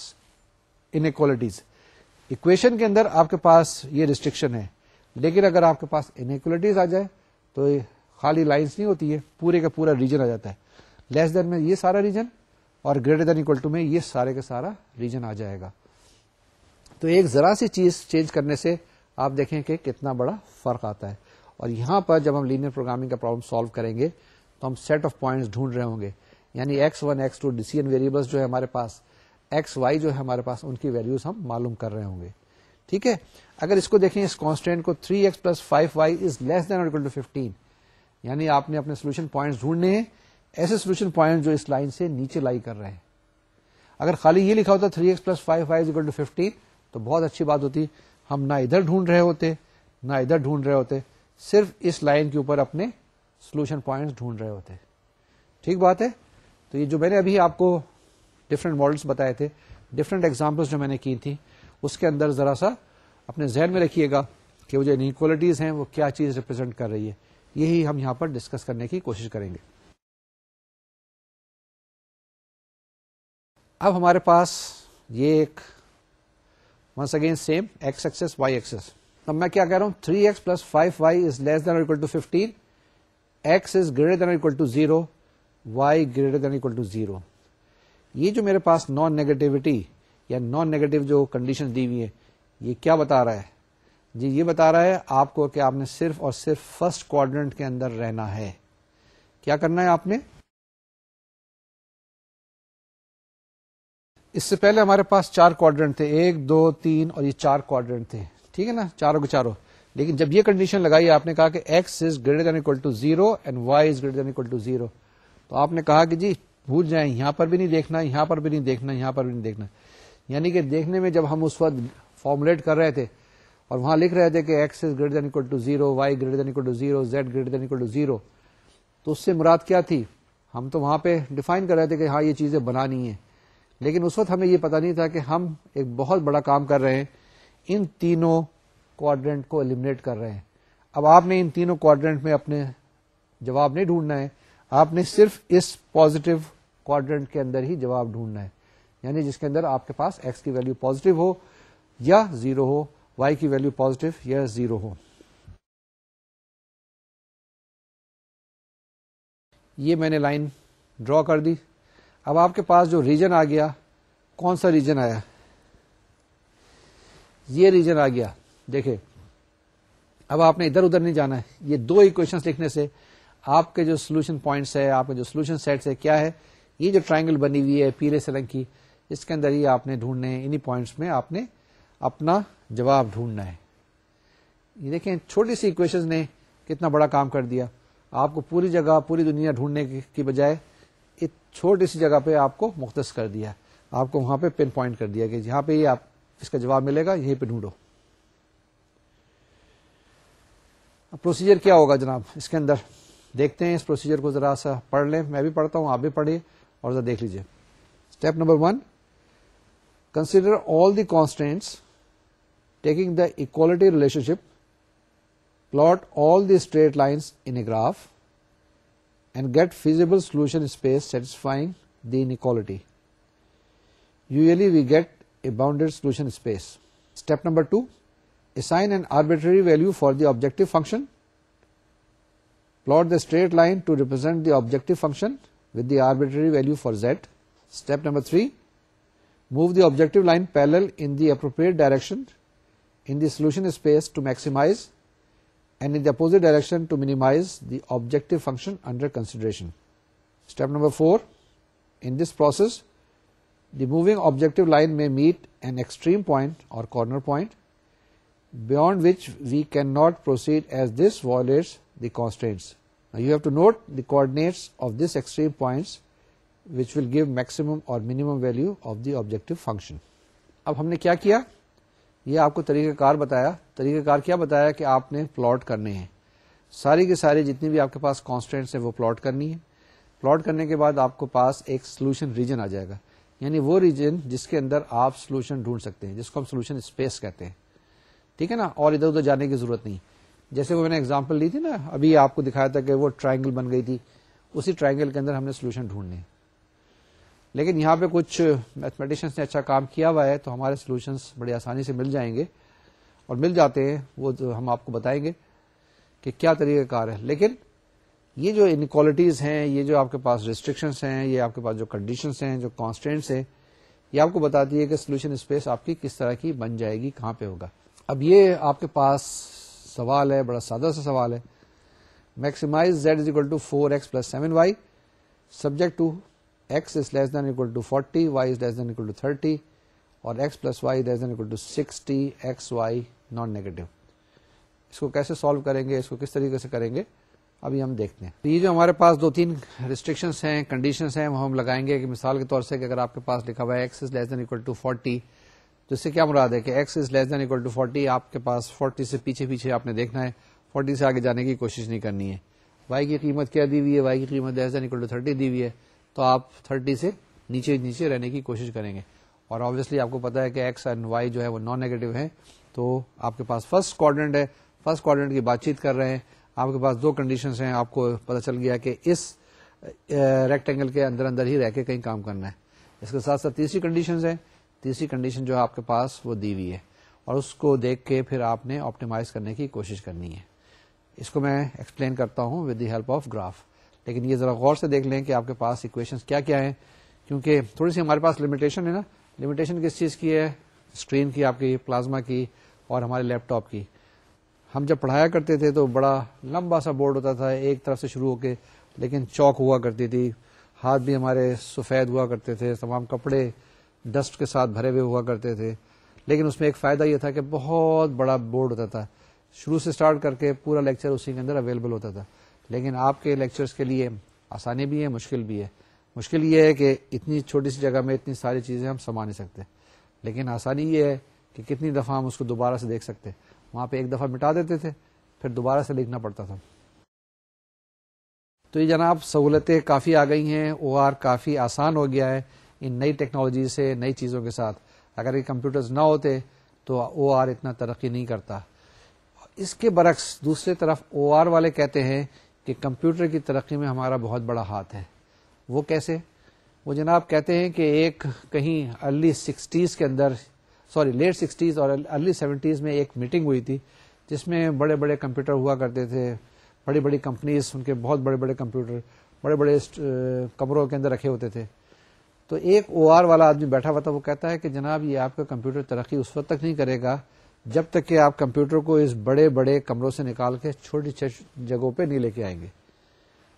इनक्वालिटीज इक्वेशन के अंदर आपके पास ये रिस्ट्रिक्शन है लेकिन अगर आपके पास इनक्वालिटीज आ जाए तो खाली लाइंस नहीं होती है पूरे का पूरा रीजन आ जाता है लेस देन में ये सारा रीजन और ग्रेटर देन इक्वल टू में ये सारे का सारा रीजन आ जाएगा तो एक जरा सी चीज चेंज करने से आप देखें कि कितना बड़ा फर्क आता है और यहां पर जब हम लीनियर प्रोग्रामिंग का प्रॉब्लम सॉल्व करेंगे तो हम सेट ऑफ पॉइंट्स ढूंढ रहे होंगे यानी x one x two decision variables जो है हमारे पास एक्स वाई जो है हमारे पास उनकी वैल्यूज हम मालूम कर रहे होंगे ठीक है अगर इसको देखें इस कॉन्स्टेंट को three x plus five y is less than और इक्वल टू फिफ्टीन यानी आपने अपने सोल्यूशन पॉइंट ढूंढने हैं ऐसे सोल्यूशन पॉइंट जो इस लाइन से नीचे लाई कर रहे हैं अगर खाली ये लिखा होता three x plus five y is equal to fifteen तो बहुत अच्छी बात होती हम ना इधर ढूंढ रहे होते ना इधर ढूंढ रहे होते सिर्फ इस लाइन के ऊपर अपने सोल्यूशन पॉइंट्स ढूंढ रहे होते ठीक बात है तो ये जो मैंने अभी आपको डिफरेंट मॉडल्स बताए थे डिफरेंट एग्जाम्पल्स जो मैंने की थी उसके अंदर ज़रा सा अपने जहन में रखिएगा कि वो जो इनक्वालिटीज़ हैं वो क्या चीज़ रिप्रेजेंट कर रही है यही हम यहाँ पर डिस्कस करने की कोशिश करेंगे अब हमारे पास ये एक once again same x axis y axis अब मैं क्या कह रहा हूं three x plus five y is less than equal to fifteen x is greater than equal to zero y greater than equal to zero ये जो मेरे पास नॉन नेगेटिविटी या नॉन नेगेटिव जो कंडीशन दी हुई है ये क्या बता रहा है जी ये बता रहा है आपको कि आपने सिर्फ और सिर्फ फर्स्ट क्वाड्रेंट के अंदर रहना है क्या करना है आपने इससे पहले हमारे पास चार क्वाड्रेंट थे एक दो तीन और ये चार क्वाड्रेंट थे ठीक है ना चारों के चारों लेकिन जब ये कंडीशन लगाई आपने कहा कि x is greater than equal to zero and y is greater than equal to zero तो आपने कहा कि जी भूल जाएं यहाँ पर भी नहीं देखना यहाँ पर भी नहीं देखना यहाँ पर भी नहीं देखना यानी कि देखने में जब हम उस वक्त फॉर्मुलेट कर रहे थे और वहां लिख रहे थे कि x is greater than equal to zero y greater than equal to zero z greater than equal to zero तो उससे मुराद क्या थी हम तो वहां पे डिफाइन कर रहे थे कि हाँ ये चीजें बनानी है लेकिन उस वक्त हमें ये पता नहीं था कि हम एक बहुत बड़ा काम कर रहे हैं इन तीनों क्वाड्रेंट को एलिमिनेट कर रहे हैं अब आपने इन तीनों क्वाड्रेंट में अपने जवाब नहीं ढूंढना है आपने सिर्फ इस पॉजिटिव क्वाड्रेंट के अंदर ही जवाब ढूंढना है यानी जिसके अंदर आपके पास एक्स की वैल्यू पॉजिटिव हो या जीरो हो वाई की वैल्यू पॉजिटिव या जीरो हो ये मैंने लाइन ड्रॉ कर दी अब आपके पास जो रीजन आ गया कौन सा रीजन आया ये रीजन आ गया देखे अब आपने इधर उधर नहीं जाना है ये दो इक्वेशंस लिखने से आपके जो सोल्यूशन पॉइंट्स है आपके जो सोल्यूशन सेट्स है क्या है ये जो ट्राइंगल बनी हुई है पीले से रंग की इसके अंदर ही आपने ढूंढने हैं इन्हीं पॉइंट्स में आपने अपना जवाब ढूंढना है ये देखें छोटी सी इक्वेशन ने कितना बड़ा काम कर दिया आपको पूरी जगह पूरी दुनिया ढूंढने की बजाय एक छोटी सी जगह पे आपको मुख्त कर दिया आपको वहां पे पिन पॉइंट कर दिया कि यहाँ पे ये आप इसका जवाब मिलेगा यहीं पे ढूंढो प्रोसीजर क्या होगा जनाब इसके अंदर देखते हैं इस प्रोसीजर को जरा सा पढ़ लें मैं भी पढ़ता हूं आप भी पढ़िए Or the, देख लीजिए step number one consider all the constants taking the equality relationship plot all the straight lines in a graph and get feasible solution space satisfying the inequality. Usually we get a bounded solution space. Step number 2 assign an arbitrary value for the objective function. Plot the straight line to represent the objective function with the arbitrary value for z. Step number 3, move the objective line parallel in the appropriate direction in the solution space to maximize and in the opposite direction to minimize the objective function under consideration. Step number 4, in this process, the moving objective line may meet an extreme point or corner point beyond which we cannot proceed as this violates the constraints. Now you have to note the coordinates of these extreme points which will give maximum और minimum value of the objective function. अब हमने क्या किया ये आपको तरीक़ाकार बताया तरीक़ाकार क्या बताया कि आपने प्लॉट करने हैं सारी के सारे जितनी भी आपके पास कॉन्स्टेंट्स हैं वो प्लॉट करनी है प्लॉट करने के बाद आपको पास एक सोल्यूशन रीजन आ जाएगा यानी वो रीजन जिसके अंदर आप सोल्यूशन ढूंढ सकते हैं जिसको हम सोल्यूशन स्पेस कहते हैं ठीक है ना और इधर उधर जाने की जरूरत नहीं जैसे वो मैंने एग्जाम्पल ली थी ना अभी आपको दिखाया था कि वो ट्राइंगल बन गई थी उसी ट्राइंगल के अंदर हमने सोल्यूशन ढूंढने लेकिन यहाँ पे कुछ मैथमेटिशियंस ने अच्छा काम किया हुआ है तो हमारे सोल्यूशंस बड़े आसानी से मिल जाएंगे और मिल जाते हैं वो जो तो हम आपको बताएंगे कि क्या तरीक़ाकार है लेकिन ये जो इनक्वालिटीज़ हैं ये जो आपके पास रिस्ट्रिक्शंस हैं ये आपके पास जो कंडीशंस हैं जो कॉन्स्टेंट्स हैं ये आपको बताती है कि सोल्यूशन स्पेस आपकी किस तरह की बन जाएगी कहाँ पे होगा अब ये आपके पास सवाल है बड़ा सादा सा सवाल है maximise z is equal to four x plus seven y subject to x is less than equal to forty y is less than equal to thirty और x plus y less than equal to sixty x y non negative इसको कैसे solve करेंगे इसको किस तरीके से करेंगे अभी हम देखते हैं तो ये जो हमारे पास दो तीन रिस्ट्रिक्शंस हैं कंडीशंस हैं वो हम लगाएंगे कि मिसाल के तौर से कि अगर आपके पास लिखा हुआ है x is less than equal to forty तो इससे क्या मुराद है कि x is less than equal to forty आपके पास फोर्टी से पीछे पीछे आपने देखना है फोर्टी से आगे जाने की कोशिश नहीं करनी है वाई की कीमत क्या दी हुई है वाई की कीमत less than equal to thirty दी हुई है तो आप थर्टी से नीचे नीचे रहने की कोशिश करेंगे और ऑब्वियसली आपको पता है कि एक्स एंड वाई जो है वो नॉन नेगेटिव है तो आपके पास फर्स्ट क्वाड्रेंट है फर्स्ट क्वाड्रेंट की बातचीत कर रहे हैं आपके पास दो कंडीशन हैं आपको पता चल गया कि इस रेक्टेंगल के अंदर अंदर ही रह के कहीं काम करना है इसके साथ साथ तीसरी कंडीशन है तीसरी कंडीशन जो है आपके पास वो दी हुई है और उसको देख के फिर आपने ऑप्टिमाइज करने की कोशिश करनी है इसको मैं एक्सप्लेन करता हूँ with the help of graph लेकिन ये ज़रा गौर से देख लें कि आपके पास इक्वेशंस क्या क्या हैं क्योंकि थोड़ी सी हमारे पास लिमिटेशन है ना लिमिटेशन किस चीज़ की है स्क्रीन की आपकी प्लाज्मा की और हमारे लैपटॉप की हम जब पढ़ाया करते थे तो बड़ा लंबा सा बोर्ड होता था एक तरफ से शुरू होके लेकिन चौक हुआ करती थी हाथ भी हमारे सफ़ेद हुआ करते थे तमाम कपड़े डस्ट के साथ भरे हुए हुआ करते थे लेकिन उसमें एक फ़ायदा ये था कि बहुत बड़ा बोर्ड होता था शुरू से स्टार्ट करके पूरा लेक्चर उसी के अंदर अवेलेबल होता था लेकिन आपके लेक्चर्स के लिए आसानी भी है मुश्किल भी है मुश्किल ये है कि इतनी छोटी सी जगह में इतनी सारी चीज़ें हम समा नहीं सकते लेकिन आसानी ये है कि कितनी दफ़ा हम उसको दोबारा से देख सकते वहाँ पे एक दफ़ा मिटा देते थे फिर दोबारा से लिखना पड़ता था तो ये जनाब सहूलतें काफ़ी आ गई हैं ओ काफ़ी आसान हो गया है इन नई टेक्नोलॉजी से नई चीज़ों के साथ अगर ये कंप्यूटर्स ना होते तो ओ आर इतना तरक्की नहीं करता इसके बरक्स दूसरी तरफ ओ आर वाले कहते हैं कि कंप्यूटर की तरक्की में हमारा बहुत बड़ा हाथ है वो कैसे वो जनाब कहते हैं कि एक कहीं अर्ली सिक्सटीज़ के अंदर सॉरी लेट सिक्सटीज़ और अर्ली सेवेंटीज़ में एक मीटिंग हुई थी जिसमें बड़े बड़े कंप्यूटर हुआ करते थे बड़ी बड़ी कंपनीज उनके बहुत बड़े बड़े कंप्यूटर बड़े बड़े कमरों के अंदर रखे होते थे तो एक ओ आर वाला आदमी बैठा हुआ था वो कहता है कि जनाब ये आपका कंप्यूटर तरक्की उस वक्त तक नहीं करेगा जब तक कि आप कंप्यूटर को इस बड़े बड़े कमरों से निकाल के छोटी छोटी जगहों पे नहीं लेके आएंगे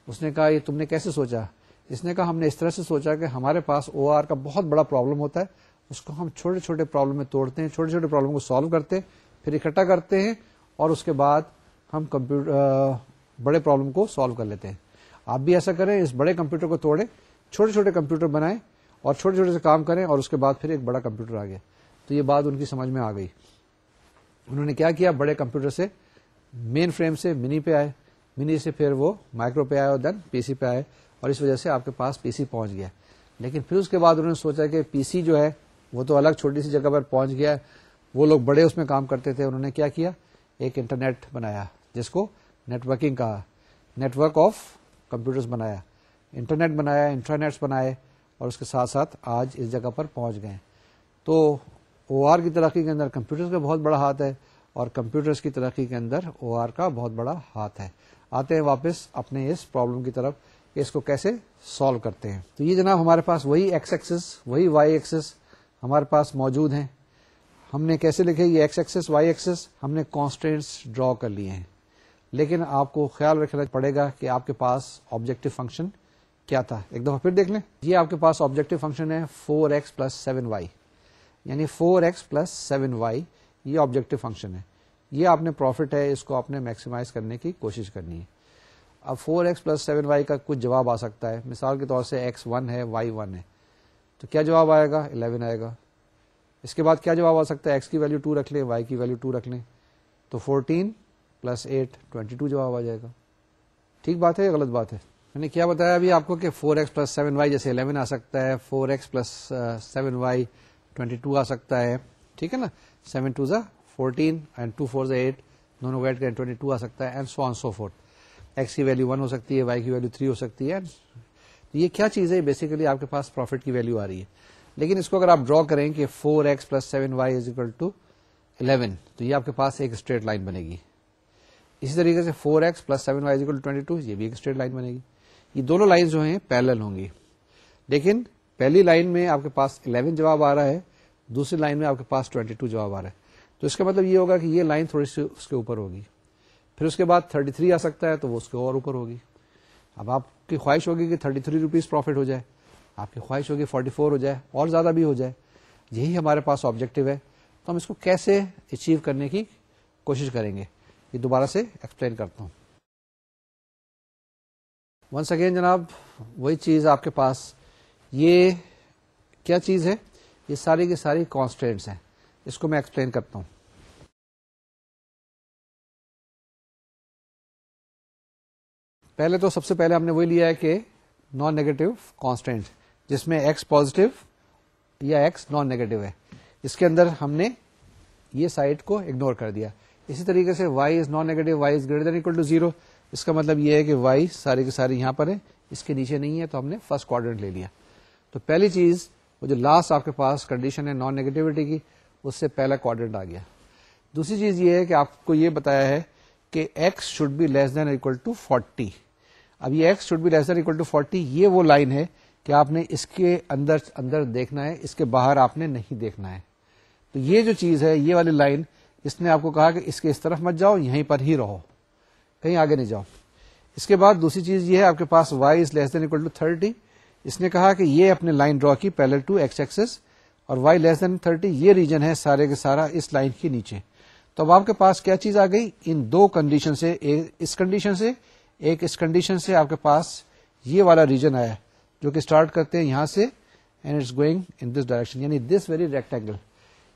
उसने कहा ये तुमने कैसे सोचा इसने कहा हमने इस तरह से सोचा कि हमारे पास ओ आर का बहुत बड़ा प्रॉब्लम होता है उसको हम छोटे छोटे प्रॉब्लम में तोड़ते हैं छोटे छोटे प्रॉब्लम को सॉल्व करते हैं फिर इकट्ठा करते हैं और उसके बाद हम कंप्यूटर बड़े प्रॉब्लम को सॉल्व कर लेते हैं आप भी ऐसा करें इस बड़े कंप्यूटर को तोड़ें छोटे छोटे कंप्यूटर बनाएं और छोटे छोटे से काम करें और उसके बाद फिर एक बड़ा कंप्यूटर आ गया तो ये बात उनकी समझ में आ गई उन्होंने क्या किया बड़े कंप्यूटर से मेन फ्रेम से मिनी पे आए मिनी से फिर वो माइक्रो पे आए और देन पीसी पे आए और इस वजह से आपके पास पीसी पहुंच गया लेकिन फिर उसके बाद उन्होंने सोचा कि पीसी जो है वो तो अलग छोटी सी जगह पर पहुंच गया है वो लोग बड़े उसमें काम करते थे उन्होंने क्या किया एक इंटरनेट बनाया जिसको नेटवर्किंग कहा नेटवर्क ऑफ कंप्यूटर्स बनाया इंटरनेट बनाया इंट्रानेट्स बनाए और उसके साथ साथ आज इस जगह पर पहुंच गए तो ओ की तरक्की के अंदर कंप्यूटर्स का बहुत बड़ा हाथ है और कंप्यूटर्स की तरक्की के अंदर ओ का बहुत बड़ा हाथ है आते हैं वापस अपने इस प्रॉब्लम की तरफ कि इसको कैसे सॉल्व करते हैं तो ये जनाब हमारे पास वही एक्स एक्सिस वही वाई एक्सिस हमारे पास मौजूद हैं हमने कैसे लिखे ये एक्स एक्सिस वाई एक्सिस हमने कॉन्स्टेंट्स ड्रॉ कर लिए हैं लेकिन आपको ख्याल रखना पड़ेगा कि आपके पास ऑब्जेक्टिव फंक्शन क्या था एक दफा फिर देख लें ये आपके पास ऑब्जेक्टिव फंक्शन है four x plus seven y यानी four x plus seven y ये ऑब्जेक्टिव फंक्शन है ये आपने प्रॉफिट है इसको आपने मैक्सिमाइज करने की कोशिश करनी है अब four x plus seven y का कुछ जवाब आ सकता है मिसाल के तौर से एक्स वन है वाई वन है तो क्या जवाब आएगा इलेवन आएगा इसके बाद क्या जवाब आ सकता है एक्स की वैल्यू टू रख लें वाई की वैल्यू टू रख लें तो fourteen plus eight twenty two जवाब आ जाएगा ठीक बात है या गलत बात है मैंने क्या बताया अभी आपको कि 4x प्लस सेवन वाई जैसे इलेवन आ सकता है 4x x plus seven y twenty आ सकता है ठीक है ना सेवन टू ज़ा फोर्टीन एंड टू फोर ज़ा एट दोनों को करें ट्वेंटी टू आ सकता है and so on so forth x की वैल्यू वन हो सकती है वाई की वैल्यू थ्री हो सकती है तो ये क्या चीज़ है बेसिकली आपके पास प्रॉफिट की वैल्यू आ रही है लेकिन इसको अगर आप ड्रॉ करें कि four x plus seven y is equal to eleven तो ये आपके पास एक स्ट्रेट लाइन बनेगी इसी तरीके से four x plus seven y is equal to twenty two ये भी एक स्ट्रेट लाइन बनेगी ये दोनों लाइन जो हैं पैरेलल होंगी लेकिन पहली लाइन में आपके पास 11 जवाब आ रहा है दूसरी लाइन में आपके पास 22 जवाब आ रहा है तो इसका मतलब ये होगा कि ये लाइन थोड़ी सी उसके ऊपर होगी फिर उसके बाद 33 आ सकता है तो वो उसके और ऊपर होगी अब आपकी ख्वाहिश होगी कि थर्टी थ्री रुपीज़ प्रॉफिट हो जाए आपकी ख्वाहिश होगी फोर्टी फोर हो जाए और ज़्यादा भी हो जाए यही हमारे पास ऑब्जेक्टिव है तो हम इसको कैसे अचीव करने की कोशिश करेंगे ये दोबारा से एक्सप्लेन करता हूँ वंस अगेन जनाब वही चीज़ आपके पास ये क्या चीज़ है ये सारी की सारी कॉन्स्टेंट्स हैं इसको मैं एक्सप्लेन करता हूँ पहले तो सबसे पहले हमने वही लिया है कि नॉन नेगेटिव कांस्टेंट जिसमें एक्स पॉजिटिव या एक्स नॉन नेगेटिव है इसके अंदर हमने ये साइड को इग्नोर कर दिया इसी तरीके से y is non negative y is greater than equal to zero इसका मतलब यह है कि वाई सारे के सारे यहाँ पर है इसके नीचे नहीं है तो हमने फर्स्ट क्वाड्रेंट ले लिया तो पहली चीज़ वो जो लास्ट आपके पास कंडीशन है नॉन नेगेटिविटी की उससे पहला क्वाड्रेंट आ गया दूसरी चीज़ ये है कि आपको ये बताया है कि x should be less than equal to 40 अब ये x should be less than equal to 40 ये वो लाइन है कि आपने इसके अंदर अंदर देखना है इसके बाहर आपने नहीं देखना है तो ये जो चीज़ है ये वाली लाइन इसने आपको कहा कि इसके इस तरफ मत जाओ यहीं पर ही रहो कहीं आगे नहीं जाओ इसके बाद दूसरी चीज ये है आपके पास y is less than equal to thirty इसने कहा कि ये अपने लाइन ड्रॉ की पैरेलल टू एक्स एक्सेस और y लेस देन थर्टी ये रीजन है सारे के सारा इस लाइन के नीचे तो अब आपके पास क्या चीज आ गई इन दो कंडीशन से एक इस कंडीशन से एक इस कंडीशन से आपके पास ये वाला रीजन आया जो कि स्टार्ट करते हैं यहां से and it's going in this direction यानी दिस वेरी रेक्टेंगल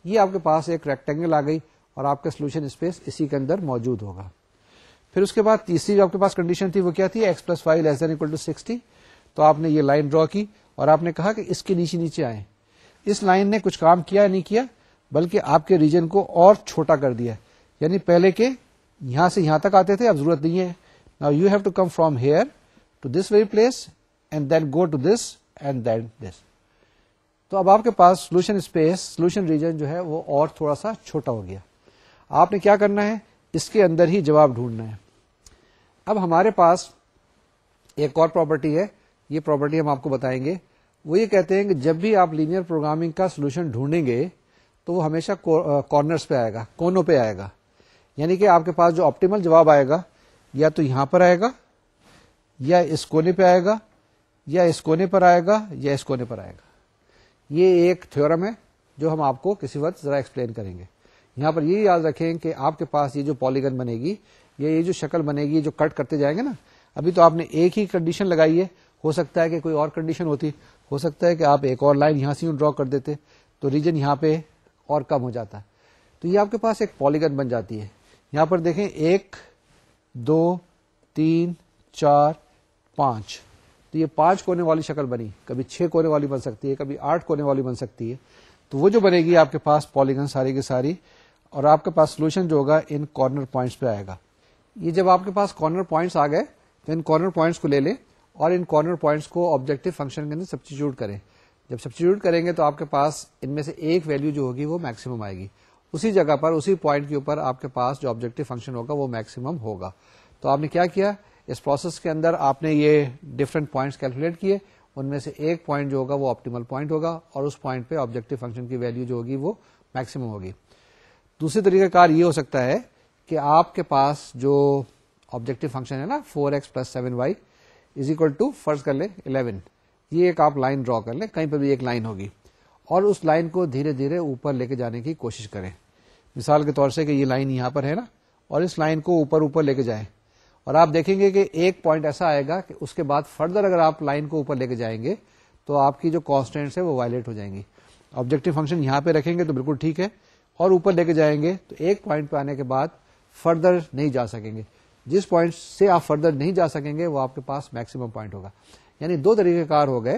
ये आपके पास एक रेक्टेंगल आ गई और आपका सोल्यूशन स्पेस इसी के अंदर मौजूद होगा फिर उसके बाद तीसरी आपके पास कंडीशन थी वो क्या थी x plus y less than equal to sixty तो आपने ये लाइन ड्रॉ की और आपने कहा कि इसके नीचे नीचे आए इस लाइन ने कुछ काम किया नहीं किया बल्कि आपके रीजन को और छोटा कर दिया यानी पहले के यहां से यहां तक आते थे अब जरूरत नहीं है now you have to come from here to this very place and then go to this and then this तो अब आपके पास सोल्यूशन स्पेस सोल्यूशन रीजन जो है वो और थोड़ा सा छोटा हो गया आपने क्या करना है इसके अंदर ही जवाब ढूंढना है अब हमारे पास एक और प्रॉपर्टी है ये प्रॉपर्टी हम आपको बताएंगे वो ये कहते हैं कि जब भी आप लीनियर प्रोग्रामिंग का सोल्यूशन ढूंढेंगे तो वो हमेशा कॉर्नर्स पे आएगा कोनों पे आएगा यानी कि आपके पास जो ऑप्टिमल जवाब आएगा या तो यहां पर आएगा या इस कोने पे आएगा या इस कोने पर आएगा या इस कोने पर आएगा ये एक थ्योरम है जो हम आपको किसी वक्त जरा एक्सप्लेन करेंगे यहां पर ये याद रखें कि आपके पास ये जो पॉलीगन बनेगी ये ये जो शक्ल बनेगी जो कट करते जाएंगे ना अभी तो आपने एक ही कंडीशन लगाई है हो सकता है कि कोई और कंडीशन होती हो सकता है कि आप एक और लाइन यहाँ से यूँ ड्रॉ कर देते तो रीजन यहाँ पे और कम हो जाता है तो ये आपके पास एक पॉलीगन बन जाती है यहाँ पर देखें एक दो तीन चार पाँच तो ये पाँच कोने वाली शक्ल बनी कभी छः कोने वाली बन सकती है कभी आठ कोने वाली बन सकती है तो वो जो बनेगी आपके पास पॉलीगन सारी की सारी और आपके पास सोल्यूशन जो होगा इन कॉर्नर पॉइंट्स पे आएगा ये जब आपके पास कॉर्नर पॉइंट्स आ गए तो इन कॉर्नर पॉइंट्स को ले लें और इन कॉर्नर पॉइंट्स को ऑब्जेक्टिव फंक्शन के अंदर सब्सटीट्यूट करें जब सब्सटीट्यूट करेंगे तो आपके पास इनमें से एक वैल्यू जो होगी वो मैक्सिमम आएगी उसी जगह पर उसी पॉइंट के ऊपर आपके पास जो ऑब्जेक्टिव फंक्शन होगा वो मैक्सिमम होगा तो आपने क्या किया इस प्रोसेस के अंदर आपने ये डिफरेंट पॉइंट्स कैलकुलेट किए उनमें से एक पॉइंट जो होगा वो ऑप्टिमल पॉइंट होगा और उस पॉइंट पे ऑब्जेक्टिव फंक्शन की वैल्यू जो होगी वो मैक्सिमम होगी दूसरे तरीकाकार ये हो सकता है कि आपके पास जो ऑब्जेक्टिव फंक्शन है ना four x plus seven y is equal to फर्ज कर ले इलेवन ये एक आप लाइन ड्रॉ कर ले कहीं पर भी एक लाइन होगी और उस लाइन को धीरे धीरे ऊपर लेके जाने की कोशिश करें मिसाल के तौर से कि ये लाइन यहाँ पर है ना और इस लाइन को ऊपर ऊपर लेके जाएं और आप देखेंगे कि एक पॉइंट ऐसा आएगा कि उसके बाद फर्दर अगर आप लाइन को ऊपर लेके जाएंगे तो आपकी जो कॉन्स्टेंट्स है वो वायलेट हो जाएंगी ऑब्जेक्टिव फंक्शन यहाँ पे रखेंगे तो बिल्कुल ठीक है और ऊपर लेके जाएंगे तो एक पॉइंट पे आने के बाद फर्दर नहीं जा सकेंगे जिस पॉइंट से आप फर्दर नहीं जा सकेंगे वो आपके पास मैक्सिमम पॉइंट होगा यानी दो तरीकेकार हो गए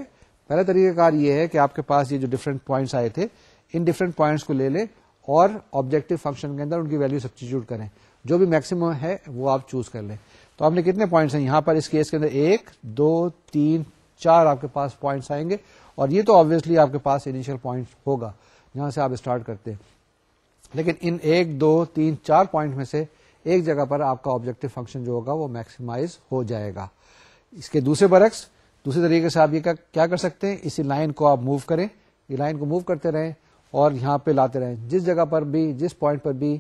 पहला तरीकेकार ये है कि आपके पास ये जो डिफरेंट पॉइंट्स आए थे इन डिफरेंट पॉइंट्स को ले लें और ऑब्जेक्टिव फंक्शन के अंदर उनकी वैल्यू सब्सटीट्यूट करें जो भी मैक्सिमम है वो आप चूज कर लें तो आपने कितने पॉइंट्स हैं यहाँ पर इस केस के अंदर एक दो तीन चार आपके पास पॉइंट्स आएंगे और ये तो ऑब्वियसली आपके पास इनिशियल पॉइंट होगा जहां से आप स्टार्ट करते हैं लेकिन इन एक दो तीन चार पॉइंट में से एक जगह पर आपका ऑब्जेक्टिव फंक्शन जो होगा वो मैक्सिमाइज हो जाएगा इसके दूसरे बरक्स दूसरे तरीके से आप ये क्या कर सकते हैं इसी लाइन को आप मूव करें ये लाइन को मूव करते रहें और यहाँ पे लाते रहें जिस जगह पर भी जिस पॉइंट पर भी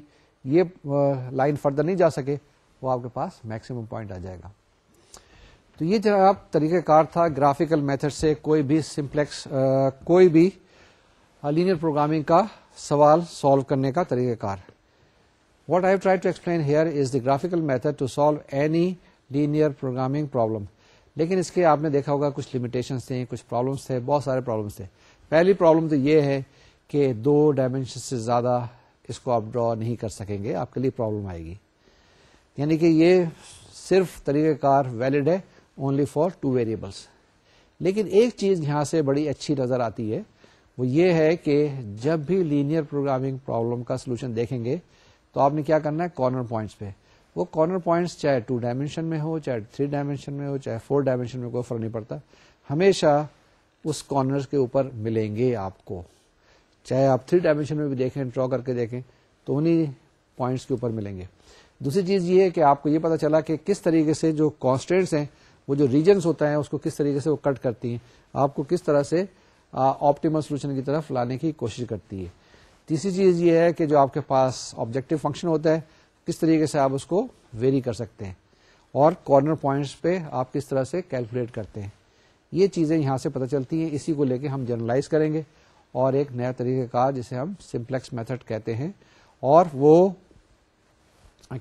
ये लाइन फर्दर नहीं जा सके वो आपके पास मैक्सिमम पॉइंट आ जाएगा तो ये जब आप तरीक़ाकार था ग्राफिकल मेथड से कोई भी सिंप्लेक्स कोई भी लीनियर प्रोग्रामिंग का सवाल सॉल्व करने का तरीक़ाकार What I have tried to explain here is the graphical method to solve any linear programming problem. लेकिन इसके आपने देखा होगा कुछ लिमिटेशंस थे कुछ प्रॉब्लम्स थे बहुत सारे प्रॉब्लम्स थे पहली प्रॉब्लम तो ये है कि दो डायमेंशन से ज़्यादा इसको आप ड्रॉ नहीं कर सकेंगे आपके लिए प्रॉब्लम आएगी यानी कि ये सिर्फ तरीक़ाकार वैलिड है ओनली फॉर टू वेरिएबल्स लेकिन एक चीज़ यहाँ से बड़ी अच्छी नज़र आती है वो ये है कि जब भी लीनियर प्रोग्रामिंग प्रॉब्लम का सोल्यूशन देखेंगे तो आपने क्या करना है कॉर्नर पॉइंट्स पे वो कॉर्नर पॉइंट्स चाहे टू डायमेंशन में हो चाहे थ्री डायमेंशन में हो चाहे फोर डायमेंशन में कोई फर्क नहीं पड़ता हमेशा उस कॉर्नर्स के ऊपर मिलेंगे आपको चाहे आप थ्री डायमेंशन में भी देखें ड्रॉ करके देखें तो उन्हीं पॉइंट्स के ऊपर मिलेंगे दूसरी चीज ये है कि आपको ये पता चला कि किस तरीके से जो कॉन्स्टेंट्स हैं वो जो रीजन्स होता है उसको किस तरीके से वो कट करती हैं आपको किस तरह से ऑप्टिमल सोल्यूशन की तरफ लाने की कोशिश करती है तीसरी चीज ये है कि जो आपके पास ऑब्जेक्टिव फंक्शन होता है किस तरीके से आप उसको वेरी कर सकते हैं और कॉर्नर पॉइंट्स पे आप किस तरह से कैलकुलेट करते हैं ये चीज़ें यहाँ से पता चलती हैं इसी को लेके हम जर्नलाइज करेंगे और एक नया तरीक़ेकार जिसे हम सिंप्लेक्स मेथड कहते हैं और वो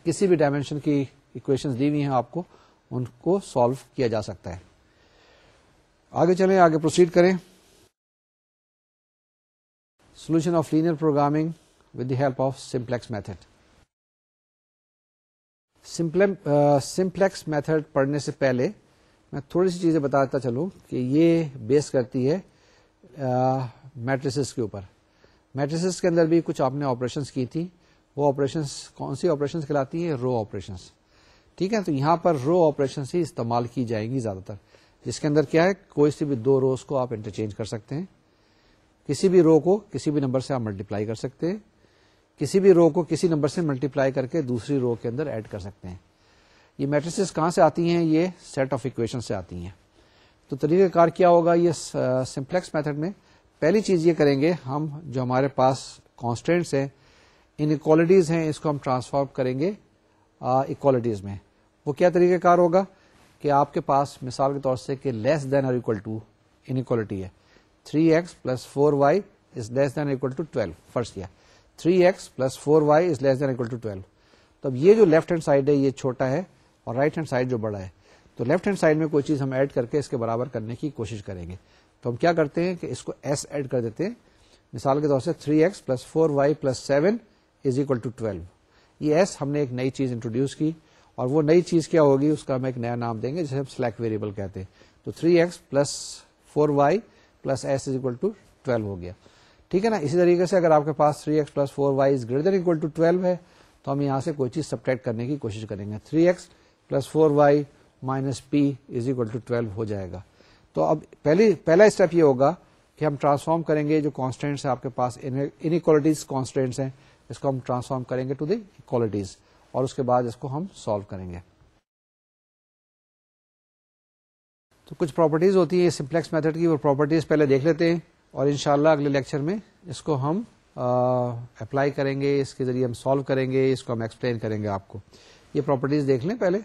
किसी भी डायमेंशन की इक्वेशंस दी हुई हैं आपको उनको सॉल्व किया जा सकता है आगे चलें आगे प्रोसीड करें solution of linear programming with the help of simplex method. सिंप्लेम सिंप्लेक्स मेथड पढ़ने से पहले मैं थोड़ी सी चीज़ें बताता चलूँ कि ये बेस करती है मैट्रिसेस uh, के ऊपर मैट्रिसेस के अंदर भी कुछ आपने ऑपरेशंस की थी वो ऑपरेशंस कौन सी ऑपरेशंस कहलाती हैं रो ऑपरेशंस ठीक है तो यहाँ पर रो ऑपरेशंस ही इस्तेमाल की जाएंगी ज़्यादातर जिसके अंदर क्या है कोई सी भी दो रोज को आप इंटरचेंज कर सकते हैं किसी भी रो को किसी भी नंबर से आप मल्टीप्लाई कर सकते हैं किसी भी रो को किसी नंबर से मल्टीप्लाई करके दूसरी रो के अंदर ऐड कर सकते हैं ये मैट्रिसेस कहाँ से आती हैं ये सेट ऑफ इक्वेशन से आती हैं तो तरीक़ाकार क्या होगा ये सिंप्लेक्स मेथड में पहली चीज़ ये करेंगे हम जो हमारे पास कॉन्स्टेंट्स हैं इनक्वालिटीज़ हैं इसको हम ट्रांसफॉर्म करेंगे इक्वालिटीज़ में वो क्या तरीक़ाकार होगा कि आपके पास मिसाल के तौर से कि लेस देन और इक्वल टू इनक्वालिटी है three x plus four y is less than equal to twelve first किया three x plus four y is less than equal to twelve तो अब ये जो लेफ्ट हैंड साइड है ये छोटा है और राइट हैंड साइड जो बड़ा है तो लेफ्ट हैंड साइड में कोई चीज़ हम ऐड करके इसके बराबर करने की कोशिश करेंगे तो हम क्या करते हैं कि इसको एस ऐड कर देते हैं मिसाल के तौर से three x plus four y plus seven is equal to twelve ये एस हमने एक नई चीज़ इंट्रोड्यूस की और वो नई चीज़ क्या होगी उसका हम एक नया नाम देंगे जिसे हम स्लैक वेरिएबल कहते हैं तो three x plus four y plus S is equal to twelve हो गया ठीक है ना इसी तरीके से अगर आपके पास three x plus four y is greater equal to twelve है तो हम यहाँ से कोई चीज सब्ट्रैक्ट करने की कोशिश करेंगे three x plus four y minus P is equal to twelve हो जाएगा तो अब पहली पहला स्टेप ये होगा कि हम ट्रांसफॉर्म करेंगे जो कॉन्स्टेंट्स हैं आपके पास इनक्वालिटीज कॉन्स्टेंट्स हैं इसको हम ट्रांसफॉर्म करेंगे टू द इक्वालिटीज और उसके बाद इसको हम सॉल्व करेंगे तो कुछ प्रॉपर्टीज़ होती हैं सिम्प्लेक्स मेथड की वो प्रॉपर्टीज़ पहले देख लेते हैं और इन अगले लेक्चर में इसको हम अप्लाई करेंगे इसके ज़रिए हम सॉल्व करेंगे इसको हम एक्सप्लेन करेंगे आपको ये प्रॉपर्टीज़ देख लें पहले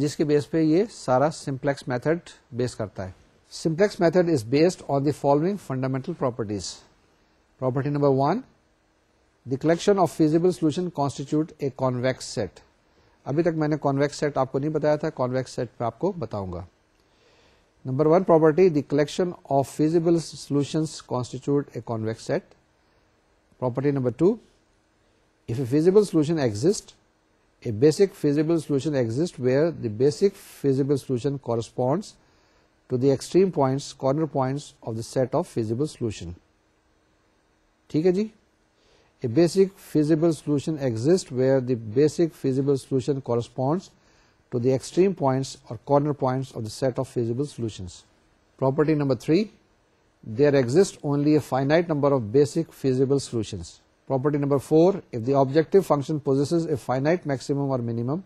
जिसके बेस पे ये सारा सिम्प्लेक्स मेथड बेस करता है simplex method is based on the following fundamental properties property number one the collection of feasible solution constitute a convex set अभी तक मैंने कॉन्वेक्स सेट आपको नहीं बताया था कॉन्वेक्स सेट मैं आपको बताऊंगा Number one property, the collection of feasible solutions constitute a convex set. Property number two, if a feasible solution exists, a basic feasible solution exists where the basic feasible solution corresponds to the extreme points, corner points of the set of feasible solution. ठीक है जी A basic feasible solution exists where the basic feasible solution corresponds to the extreme points or corner points of the set of feasible solutions. Property number 3, there exists only a finite number of basic feasible solutions. Property number 4, if the objective function possesses a finite maximum or minimum,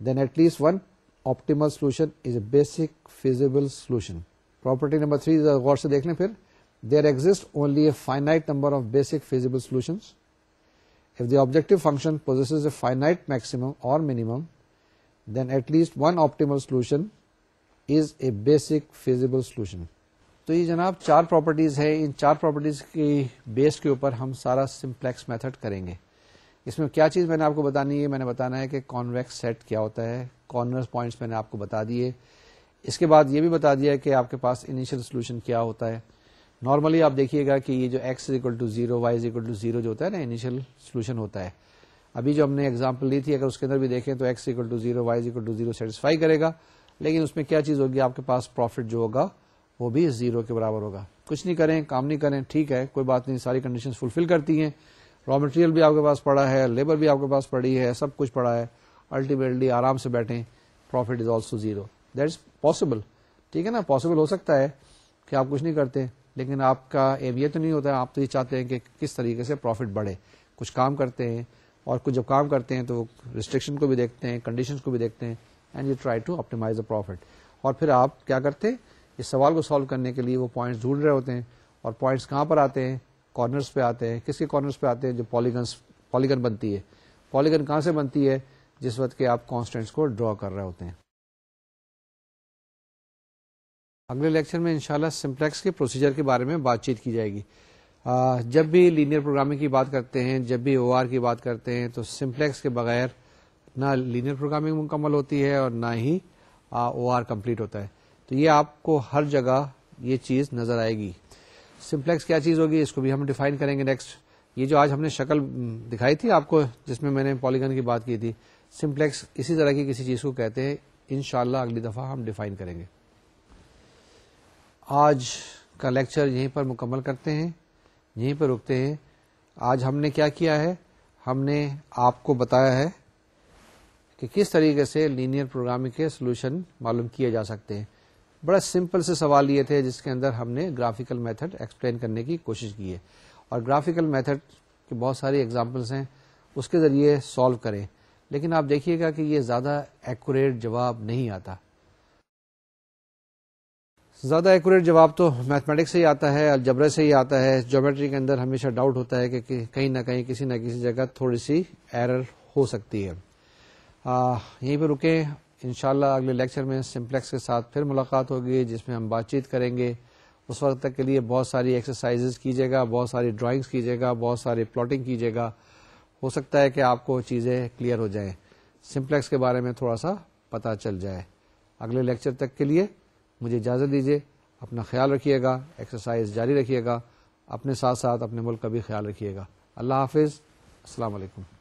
then at least one optimal solution is a basic feasible solution. Property number 3 the से देख फिर there exists only a finite number of basic feasible solutions. If the objective function possesses a finite maximum or minimum, then at least one optimal solution is a basic feasible solution. तो ये जनाब चार properties है इन चार properties की base के ऊपर हम सारा सिंप्लेक्स मेथड करेंगे इसमें क्या चीज़ मैंने आपको बतानी है मैंने बताना है कि कॉन्वेक्स सेट क्या होता है कॉर्नर पॉइंट्स मैंने आपको बता दिए इसके बाद ये भी बता दिया कि आपके पास इनिशियल सोल्यूशन क्या होता है नॉर्मली आप देखिएगा कि ये जो x is equal to zero y is equal to zero जो होता है ना इनिशियल सोल्यूशन होता है अभी जो हमने एग्जाम्पल ली थी अगर उसके अंदर भी देखें तो x equal to zero y equal to zero satisfy करेगा लेकिन उसमें क्या चीज़ होगी आपके पास प्रॉफिट जो होगा वो भी जीरो के बराबर होगा कुछ नहीं करें काम नहीं करें ठीक है कोई बात नहीं सारी कंडीशन फुलफिल करती हैं रॉ मटेरियल भी आपके पास पड़ा है लेबर भी आपके पास पड़ी है सब कुछ पड़ा है अल्टीमेटली आराम से बैठें profit is also zero that is possible ठीक है ना पॉसिबल हो सकता है कि आप कुछ नहीं करते लेकिन आपका एम ये तो नहीं होता आप तो ये चाहते हैं कि किस तरीके से प्रॉफिट बढ़े कुछ काम करते हैं और कुछ जब काम करते हैं तो रिस्ट्रिक्शन को भी देखते हैं कंडीशन को भी देखते हैं and you try to optimize the profit और फिर आप क्या करते हैं इस सवाल को सॉल्व करने के लिए वो पॉइंट्स ढूंढ रहे होते हैं और पॉइंट्स कहाँ पर आते हैं कॉर्नर्स पे आते हैं किसके कॉर्नर्स पे आते हैं जो पॉलीगन्स पॉलीगन बनती है पॉलीगन कहाँ से बनती है जिस वक्त के आप कॉन्स्टेंट्स को ड्रॉ कर रहे होते हैं अगले लेक्चर में इंशाल्लाह सिंप्लेक्स के प्रोसीजर के बारे में बातचीत की जाएगी जब भी लीनियर प्रोग्रामिंग की बात करते हैं जब भी ओ की बात करते हैं तो सिम्प्लेक्स के बगैर ना लीनियर प्रोग्रामिंग मुकम्मल होती है और ना ही ओ आर कम्प्लीट होता है तो ये आपको हर जगह ये चीज़ नज़र आएगी सिम्प्लेक्स क्या चीज़ होगी इसको भी हम डिफाइन करेंगे नेक्स्ट ये जो आज हमने शक्ल दिखाई थी आपको जिसमें मैंने पॉलीगन की बात की थी सिम्प्लेक्स इसी तरह की किसी चीज़ को कहते हैं इन अगली दफ़ा हम डिफाइन करेंगे आज का लेक्चर यहीं पर मुकम्मल करते हैं यहीं पर रुकते हैं आज हमने क्या किया है हमने आपको बताया है कि किस तरीके से लीनियर प्रोग्रामिंग के सोल्यूशन मालूम किए जा सकते हैं बड़ा सिंपल से सवाल लिए थे जिसके अंदर हमने ग्राफिकल मेथड एक्सप्लेन करने की कोशिश की है और ग्राफिकल मेथड के बहुत सारे एग्जांपल्स हैं उसके ज़रिए सॉल्व करें लेकिन आप देखिएगा कि ये ज़्यादा एक्यूरेट जवाब नहीं आता ज़्यादा एक्यूरेट जवाब तो मैथमेटिक्स से ही आता है अलजबरे से ही आता है जोमेट्री के अंदर हमेशा डाउट होता है कि कहीं ना कहीं किसी ना किसी जगह थोड़ी सी एरर हो सकती है आ, यहीं पर रुके इन अगले लेक्चर में सिम्प्लेक्स के साथ फिर मुलाकात होगी जिसमें हम बातचीत करेंगे उस वक्त तक के लिए बहुत सारी एक्सरसाइजेज कीजिएगा बहुत सारी ड्राइंग्स कीजिएगा बहुत सारी प्लॉटिंग कीजिएगा हो सकता है कि आपको चीज़ें क्लियर हो जाएं सिम्प्लेक्स के बारे में थोड़ा सा पता चल जाए अगले लेक्चर तक के लिए मुझे इजाज़त दीजिए अपना ख्याल रखिएगा एक्सरसाइज जारी रखिएगा अपने साथ साथ अपने मुल्क का भी ख्याल रखिएगा अल्लाह हाफिज़ अल्लाम